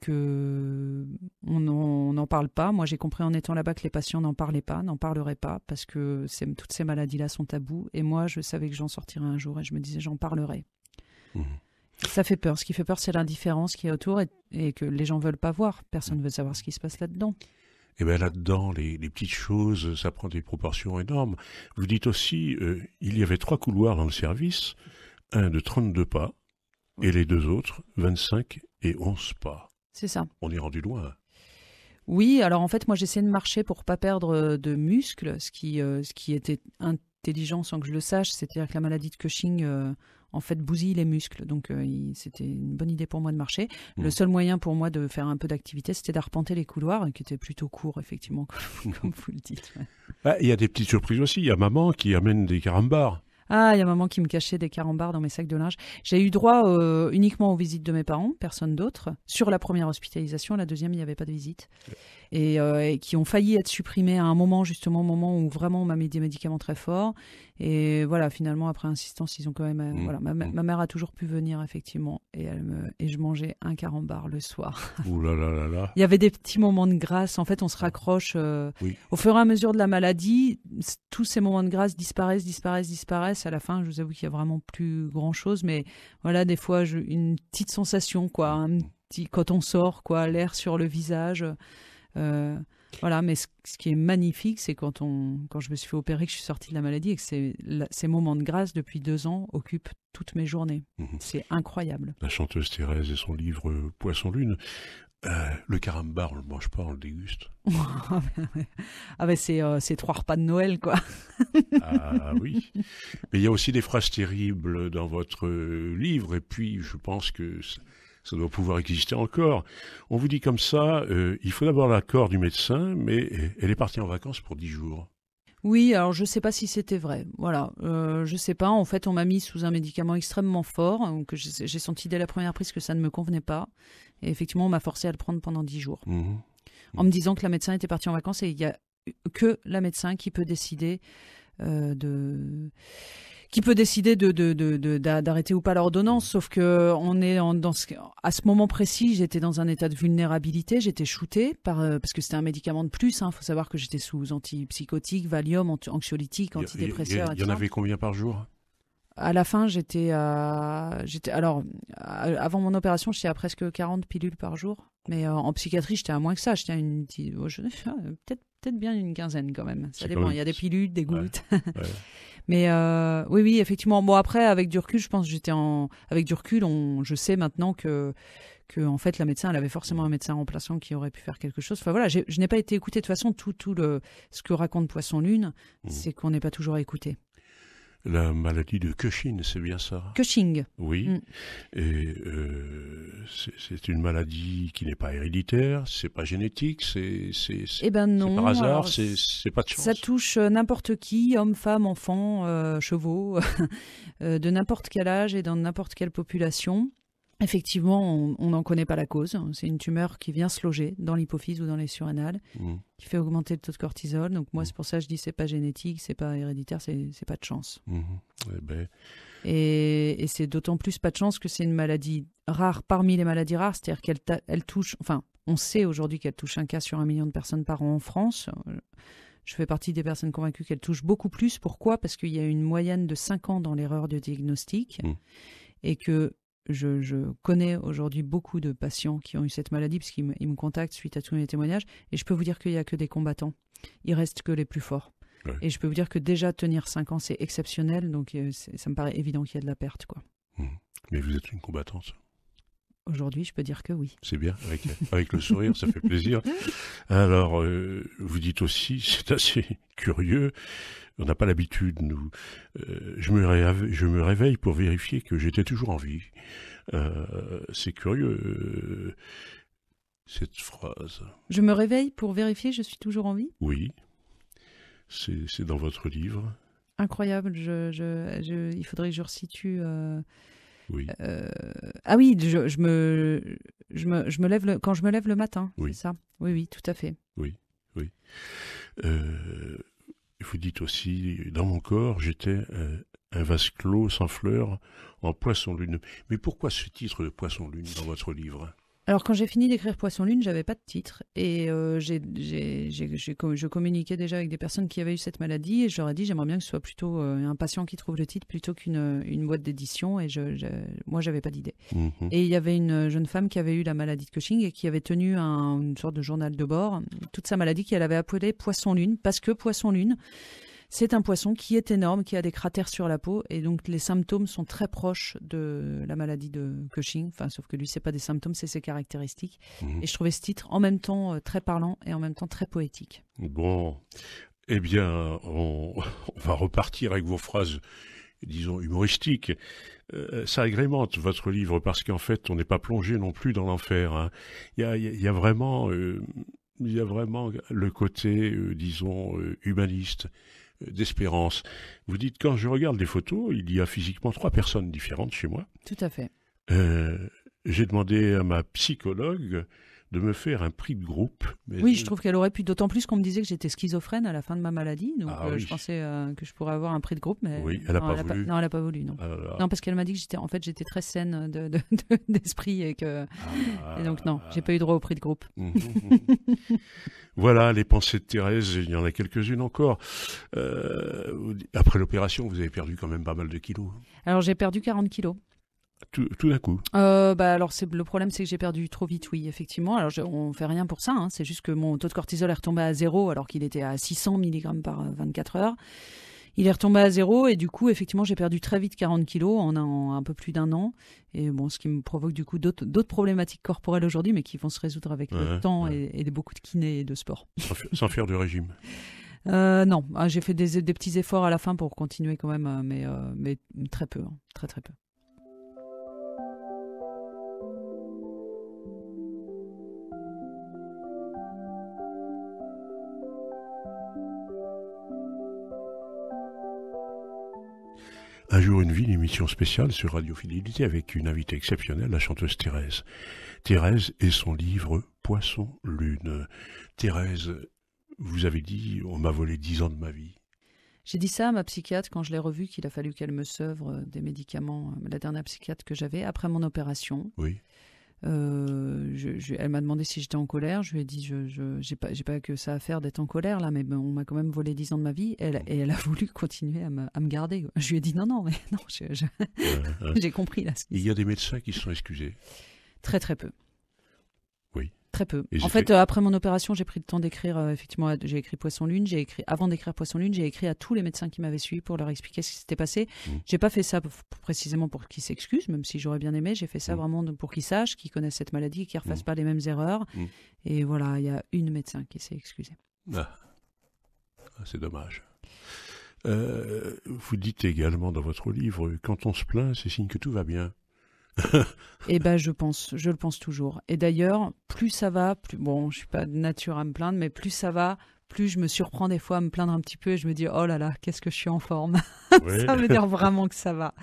que on n'en parle pas. Moi, j'ai compris en étant là-bas que les patients n'en parlaient pas, n'en parleraient pas, parce que toutes ces maladies-là sont tabous. Et moi, je savais que j'en sortirais un jour, et je me disais, j'en parlerai. Mmh. Ça fait peur. Ce qui fait peur, c'est l'indifférence qui est autour et, et, que les gens veulent pas voir. Personne ne mmh. veut savoir ce qui se passe là-dedans.
Et bien là-dedans, les, petites choses, ça prend des proportions énormes. Vous dites aussi, euh, il y avait trois couloirs dans le service, un de 32 pas et les deux autres, 25 et 11 pas. C'est ça. On est rendu loin.
Oui, alors en fait, moi j'essayais de marcher pour pas perdre euh, de muscles, ce qui, euh, ce qui était intelligent sans que je le sache. C'est-à-dire que la maladie de Cushing, en fait bousille les muscles. Donc euh, c'était une bonne idée pour moi de marcher. Le mm. seul moyen pour moi de faire un peu d'activité, c'était d'arpenter les couloirs, qui étaient plutôt courts, effectivement, comme, vous le dites.
Ah, il y a des petites surprises aussi. Il y a maman qui
amène des carambars. Ah, il y a maman qui me cachait des carambars dans mes sacs de linge. J'ai eu droit euh, uniquement aux visites de mes parents, personne d'autre. Sur la première hospitalisation, la deuxième, il n'y avait pas de visite. Euh, et, qui ont failli être supprimés à un moment, justement, moment où vraiment on m'a mis des médicaments très forts. Et voilà, finalement, après insistance, ils ont quand même. Euh, mmh, voilà, mmh. ma, mère a toujours pu venir, effectivement, et, elle me, et je mangeais un carambar le soir.
là
Il y avait des petits moments de grâce. En fait, on se raccroche. Euh, au fur et à mesure de la maladie, tous ces moments de grâce disparaissent, disparaissent, disparaissent. À la fin, je vous avoue qu'il n'y a vraiment plus grand chose, mais voilà, des fois, une petite sensation, quoi. Mmh, quand on sort, quoi, l'air sur le visage. Euh, voilà, mais ce, qui est magnifique, c'est quand, on, quand je me suis fait opérer, que je suis sortie de la maladie et que ces moments de grâce depuis deux ans occupent toutes mes journées. Mhm. C'est incroyable.
La chanteuse Thérèse et son livre Poisson Lune. Euh, le carambar, on le mange pas, on le
déguste. ah ben, ah ben euh, c'est trois repas de Noël, quoi. ah oui.
Mais il y a aussi des phrases terribles dans votre livre, et puis je pense que ça doit pouvoir exister encore. On vous dit comme ça, euh, il faut d'abord l'accord du médecin, mais euh, elle est partie en vacances pour dix jours.
Oui, alors je ne sais pas si c'était vrai. Voilà, euh, je ne sais pas. En fait, on m'a mis sous un médicament extrêmement fort, donc j'ai senti dès la première prise que ça ne me convenait pas. Et effectivement, on m'a forcé à le prendre pendant dix jours, mmh en me disant que la médecin était partie en vacances et il n'y a que la médecin qui peut décider de qui peut décider de, d'arrêter ou pas l'ordonnance. Sauf que on est dans ce, à ce moment précis, j'étais dans un état de vulnérabilité, j'étais shootée par, euh, parce que c'était un médicament de plus. Il hein. faut savoir que j'étais sous antipsychotique, Valium, anxiolytique, antidépresseur. Il y, en
avait combien par jour
à la fin, j'étais, à... Alors, avant mon opération, j'étais à presque 40 pilules par jour. Mais euh, en psychiatrie, j'étais à moins que ça. J'étais une petite, oh, peut-être, peut-être bien une quinzaine quand même. Ça dépend. Il y a des pilules, des gouttes. Mais euh, oui, oui, effectivement. Bon, après, avec du recul, je pense, j'étais en, avec du recul, on, je sais maintenant que, que en fait, la médecin, elle avait forcément un médecin remplaçant qui aurait pu faire quelque chose. Enfin voilà, je n'ai pas été écoutée. De toute façon, tout, tout le, ce que raconte Poisson Lune, mmh. c'est qu'on n'est pas toujours écouté
la maladie de Cushing, c'est bien ça Cushing. Oui. Mm. Et euh, c'est une maladie qui n'est pas héréditaire, c'est pas génétique, c'est eh ben par hasard, c'est pas de chance. Ça
touche euh, n'importe qui, homme, femme, enfants, euh, chevaux, de n'importe quel âge et dans n'importe quelle population. Effectivement, on n'en connaît pas la cause. C'est une tumeur qui vient se loger dans l'hypophyse ou dans les surrénales, mmh. qui fait augmenter le taux de cortisol. Donc moi, mmh. c'est pour ça que je dis c'est pas génétique, c'est pas héréditaire, c'est pas de chance. Mmh. Ben. Et, c'est d'autant plus pas de chance que c'est une maladie rare parmi les maladies rares, c'est-à-dire qu'elle touche, enfin, on sait aujourd'hui qu'elle touche un cas sur un million de personnes par an en France. Je fais partie des personnes convaincues qu'elle touche beaucoup plus. Pourquoi Parce qu'il y a une moyenne de 5 ans dans l'erreur de diagnostic et que je, connais aujourd'hui beaucoup de patients qui ont eu cette maladie, parce qu'ils me, contactent suite à tous mes témoignages, et je peux vous dire qu'il n'y a que des combattants. Il reste que les plus forts. Et je peux vous dire que déjà tenir 5 ans, c'est exceptionnel, donc euh, ça me paraît évident qu'il y a de la perte. Quoi. Mmh.
Mais vous êtes une combattante.
Aujourd'hui, je peux dire que oui. C'est bien, avec, le sourire, ça fait plaisir.
Alors, euh, vous dites aussi, c'est assez curieux, on n'a pas l'habitude, nous. Euh, je, me réveille, je me réveille pour vérifier que j'étais toujours en vie. Euh, c'est curieux, cette phrase.
Je me réveille pour vérifier je suis toujours en vie
Oui, c'est dans votre livre.
Incroyable, il faudrait que je resitue... Oui. Euh, ah oui, je, me, je, me, lève quand je me lève le matin, c'est ça Oui, oui, tout à fait.
Oui, oui. Euh, vous dites aussi, dans mon corps, j'étais un, euh, un, vase clos sans fleurs, en poisson lune. Mais pourquoi ce titre de poisson lune dans votre livre
alors quand j'ai fini d'écrire Poisson Lune, j'avais pas de titre et euh, j'ai, je communiquais déjà avec des personnes qui avaient eu cette maladie et j'aurais dit j'aimerais bien que ce soit plutôt euh, un patient qui trouve le titre plutôt qu'une boîte d'édition et je, je moi j'avais pas d'idée. Mm-hmm. Et il y avait une jeune femme qui avait eu la maladie de Cushing et qui avait tenu une sorte de journal de bord toute sa maladie qu'elle avait appelée Poisson Lune parce que Poisson Lune c'est un poisson qui est énorme, qui a des cratères sur la peau, et donc les symptômes sont très proches de la maladie de Cushing. Enfin, sauf que lui, c'est pas des symptômes, c'est ses caractéristiques. Mhm. Et je trouvais ce titre en même temps euh, très parlant et en même temps très poétique.
Bon, eh bien, on, va repartir avec vos phrases, disons, humoristiques. Euh, ça agrémente votre livre parce qu'en fait, on n'est pas plongé non plus dans l'enfer. Hein. Il y, a, vraiment... Euh, il y a vraiment le côté, disons, humaniste d'espérance. Vous dites, quand je regarde les photos, il y a physiquement trois personnes différentes chez moi. Tout à fait. Euh, j'ai demandé à ma psychologue de me faire un prix de groupe. oui, je... trouve
qu'elle aurait pu, d'autant plus qu'on me disait que j'étais schizophrène à la fin de ma maladie, donc ah euh, je pensais euh, que je pourrais avoir un prix de groupe, mais oui, elle n'a pas, voulu. non, elle n'a pas voulu, non. Ah non, parce qu'elle m'a dit que j'étais, en fait, très saine d'esprit et que, et donc non, j'ai pas eu droit au prix de groupe. Mhm.
voilà les pensées de Thérèse, il y en a quelques-unes encore. Euh, après l'opération, vous avez perdu quand même pas mal de kilos. Hein.
Alors j'ai perdu 40 kilos
tout, tout d'un coup
euh, bah alors c'est le problème c'est que j'ai perdu trop vite oui effectivement alors je, on fait rien pour ça hein. c'est juste que mon taux de cortisol est retombé à zéro alors qu'il était à 600 mg par 24 euh, heures il est retombé à zéro et du coup effectivement j'ai perdu très vite 40 kilos en un, peu plus d'un an et bon ce qui me provoque du coup d'autres problématiques corporelles aujourd'hui mais qui vont se résoudre avec le temps et, beaucoup de kiné et de sport sans, faire du régime euh, non, ah, j'ai fait des, petits efforts à la fin pour continuer quand même, mais, mais très peu, hein. très très peu.
Un jour, une ville, une émission spéciale sur Radio Fidélité avec une invitée exceptionnelle, la chanteuse Thérèse. Thérèse et son livre Poisson Lune. Thérèse, vous avez dit, on m'a volé dix ans de ma vie.
J'ai dit ça à ma psychiatre quand je l'ai revue, qu'il a fallu qu'elle me sevre des médicaments, la dernière psychiatre que j'avais, après mon opération. Oui. Euh, elle m'a demandé si j'étais en colère. Je lui ai dit, je j'ai pas, que ça à faire d'être en colère là, mais on m'a quand même volé 10 ans de ma vie. et elle a voulu continuer à me, garder. Je lui ai dit non, non, non, j'ai compris là.
il y a des médecins qui se sont excusés.
Très très peu. Très peu. en fait, euh, après mon opération, j'ai pris le temps d'écrire. Euh, effectivement, j'ai écrit Poisson Lune. J'ai écrit avant d'écrire Poisson Lune, j'ai écrit à tous les médecins qui m'avaient suivi pour leur expliquer ce qui s'était passé. Je mmh. J'ai pas fait ça précisément pour qu'ils s'excusent, même si j'aurais bien aimé. J'ai fait ça mmh. vraiment pour qu'ils sachent, qu'ils connaissent cette maladie, qu'ils refassent mmh. pas les mêmes erreurs. Et voilà, il y a une médecin qui s'est excusée.
Ah. Ah, c'est dommage. Euh, vous dites également dans votre livre, quand on se plaint, c'est signe que tout va bien.
Et eh ben, je pense, je le pense toujours. Et d'ailleurs, plus ça va, plus bon, je suis pas de nature à me plaindre, mais plus ça va, plus je me surprends des fois à me plaindre un petit peu et je me dis oh là là, qu'est-ce que je suis en forme. ça veut dire vraiment que ça va.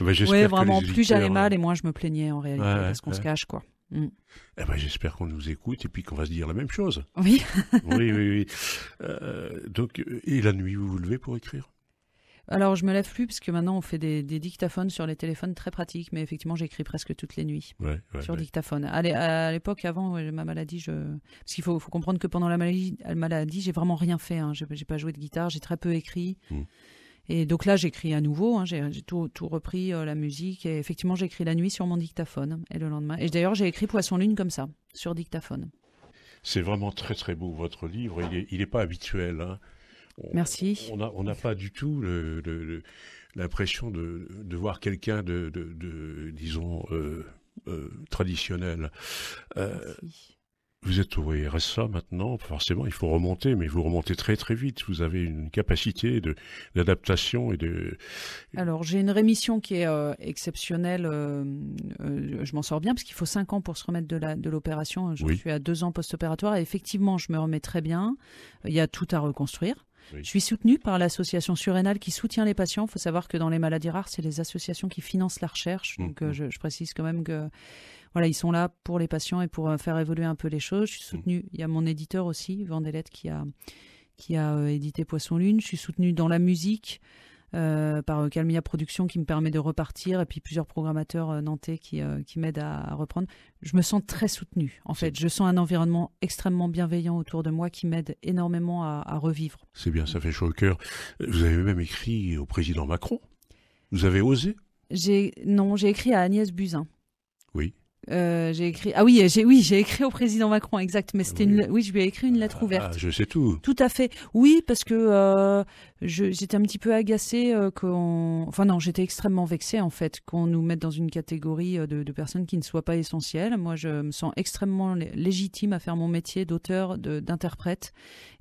Bah, oui, vraiment, plus j'allais mal euh, et moins je me plaignais en réalité, parce qu'on se cache quoi. Mm.
Eh ben, j'espère qu'on nous écoute et puis qu'on va se dire la même chose. Oui. oui, oui, euh, donc, et la nuit, vous vous levez pour écrire
alors, je me lève plus parce que maintenant on fait des, dictaphones sur les téléphones très pratiques, mais effectivement, j'écris presque toutes les nuits sur dictaphone. à l'époque, avant ma maladie, je... parce qu'il faut, comprendre que pendant la maladie, maladie j'ai vraiment rien fait. Hein. Je n'ai pas joué de guitare, j'ai très peu écrit. Hmm. Et donc là, j'écris à nouveau, hein. j'ai tout, repris, euh, la musique, et effectivement, j'écris la nuit sur mon dictaphone, et le lendemain. Et d'ailleurs, j'ai écrit Poisson Lune comme ça, sur dictaphone.
C'est vraiment très très beau votre livre, il n'est pas habituel. Hein. On, Merci. On n'a on pas du tout l'impression de, voir quelqu'un de, disons, euh, euh, traditionnel. Euh, vous êtes au RSA maintenant, forcément, il faut remonter, mais vous remontez très très vite. Vous avez une capacité d'adaptation et de.
Alors, j'ai une rémission qui est exceptionnelle. je m'en sors bien parce qu'il faut 5 ans pour se remettre de l'opération. je suis à 2 ans post-opératoire et effectivement, je me remets très bien. Il y a tout à reconstruire. Je suis soutenue par l'association surrénale qui soutient les patients. Il faut savoir que dans les maladies rares, c'est les associations qui financent la recherche. Mm, Donc euh, mm. je, précise quand même que voilà, ils sont là pour les patients et pour euh, faire évoluer un peu les choses. Je suis mm. soutenue. Il y a mon éditeur aussi, Vandelette, qui a qui a euh, édité Poisson Lune. Je suis soutenue dans la musique. Euh, par euh, Calmia Production qui me permet de repartir et puis plusieurs programmateurs euh, nantais qui, qui m'aident à, reprendre. Je me sens très soutenu en fait. Je sens un environnement extrêmement bienveillant autour de moi qui m'aide énormément à, à revivre.
C'est bien, ça fait chaud au cœur. Vous avez même écrit au président Macron. Vous avez osé
Non, j'ai écrit à Agnès Buzyn. Oui. Euh, j'ai écrit. Ah oui, j'ai oui, j'ai écrit au président Macron, exact. Mais c'était oui. une. Oui, je lui ai écrit une lettre ah, ouverte. Ah,
je sais tout.
Tout à fait. Oui, parce que euh, j'étais un petit peu agacée euh, qu'on. Enfin non, j'étais extrêmement vexée en fait qu'on nous mette dans une catégorie de, personnes qui ne soient pas essentielles. Moi, je me sens extrêmement légitime à faire mon métier d'auteur, d'interprète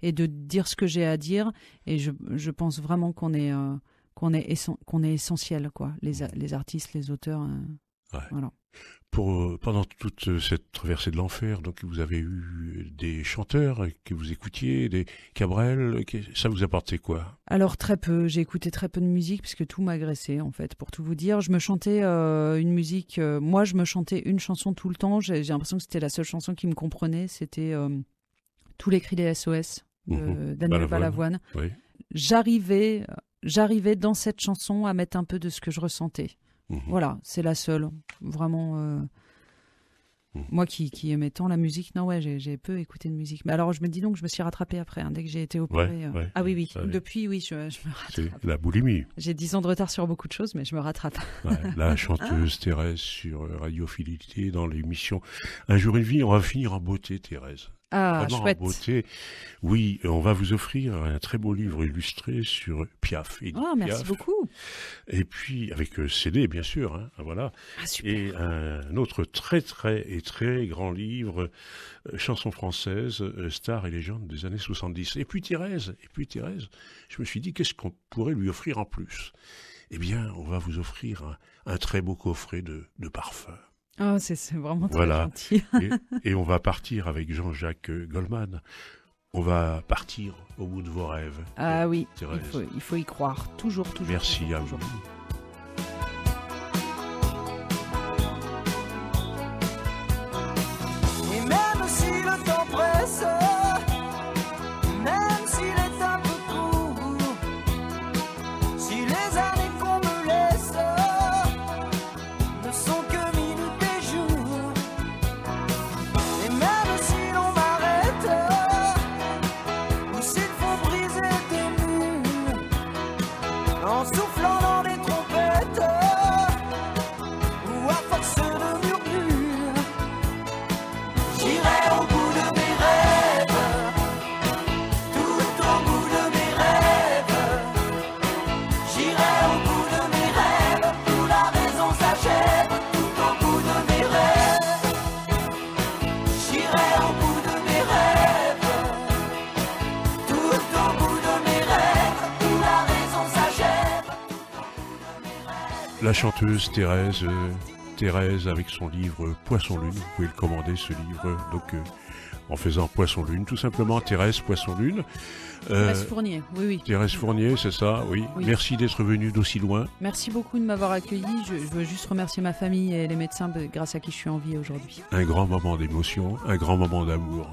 et de dire ce que j'ai à dire. Et je, je pense vraiment qu'on est qu'on est qu'on est essentiel quoi. Les les artistes, les auteurs. Voilà.
Pour, euh, pendant toute cette traversée de l'enfer, donc vous avez eu des chanteurs que vous écoutiez, des Cabrel, ça vous apportait quoi
Alors très peu, j'ai écouté très peu de musique puisque tout m'agressait en fait, pour tout vous dire. Je me chantais euh, une musique, euh, moi je me chantais une chanson tout le temps, j'ai l'impression que c'était la seule chanson qui me comprenait, c'était Tous les cris des SOS mhm. d'Anne J'arrivais, j'arrivais dans cette chanson à mettre un peu de ce que je ressentais. Mhm. Voilà, c'est la seule. Vraiment. Euh, mhm. Moi qui, qui, aimais tant la musique, non, ouais, j'ai peu écouté de musique. Mais alors, je me dis donc, je me suis rattrapée après, hein, dès que j'ai été opérée. Euh. ah oui, oui. Depuis, oui, je, me rattrape. la boulimie. J'ai 10 ans de retard sur beaucoup de choses, mais je me rattrape. la chanteuse
Thérèse sur euh, Radiophilité dans l'émission Un jour une vie, on va finir en beauté, Thérèse. Ah, vraiment beauté. Oui, on va vous offrir un très beau livre illustré sur Piaf. oh, merci beaucoup. Et puis, avec euh, CD, bien sûr, hein, voilà. Ah, et un autre très, très et très grand livre, euh, Chansons françaises, euh, stars et légendes des années 70. Et puis Thérèse, et puis Thérèse, je me suis dit, qu'est-ce qu'on pourrait lui offrir en plus Eh bien, on va vous offrir un, très beau coffret de, de parfums.
Ah, c'est vraiment très voilà. gentil.
et, on va partir avec Jean-Jacques Goldman. On va partir au bout de vos rêves. Ah euh, oui, il faut, y
croire. Toujours, toujours.
Merci à vous.
Et même si le temps presse.
la chanteuse Thérèse, euh, Thérèse avec son livre Poisson Lune. Vous pouvez le commander ce livre donc euh, en faisant Poisson Lune, tout simplement Thérèse Poisson Lune. Euh, Thérèse Fournier, oui, oui. Thérèse Fournier, c'est ça, oui. Merci d'être venu d'aussi loin.
Merci beaucoup de m'avoir accueilli. Je, veux juste remercier ma famille et les médecins grâce à qui je suis en vie aujourd'hui.
Un grand moment d'émotion, un grand moment d'amour.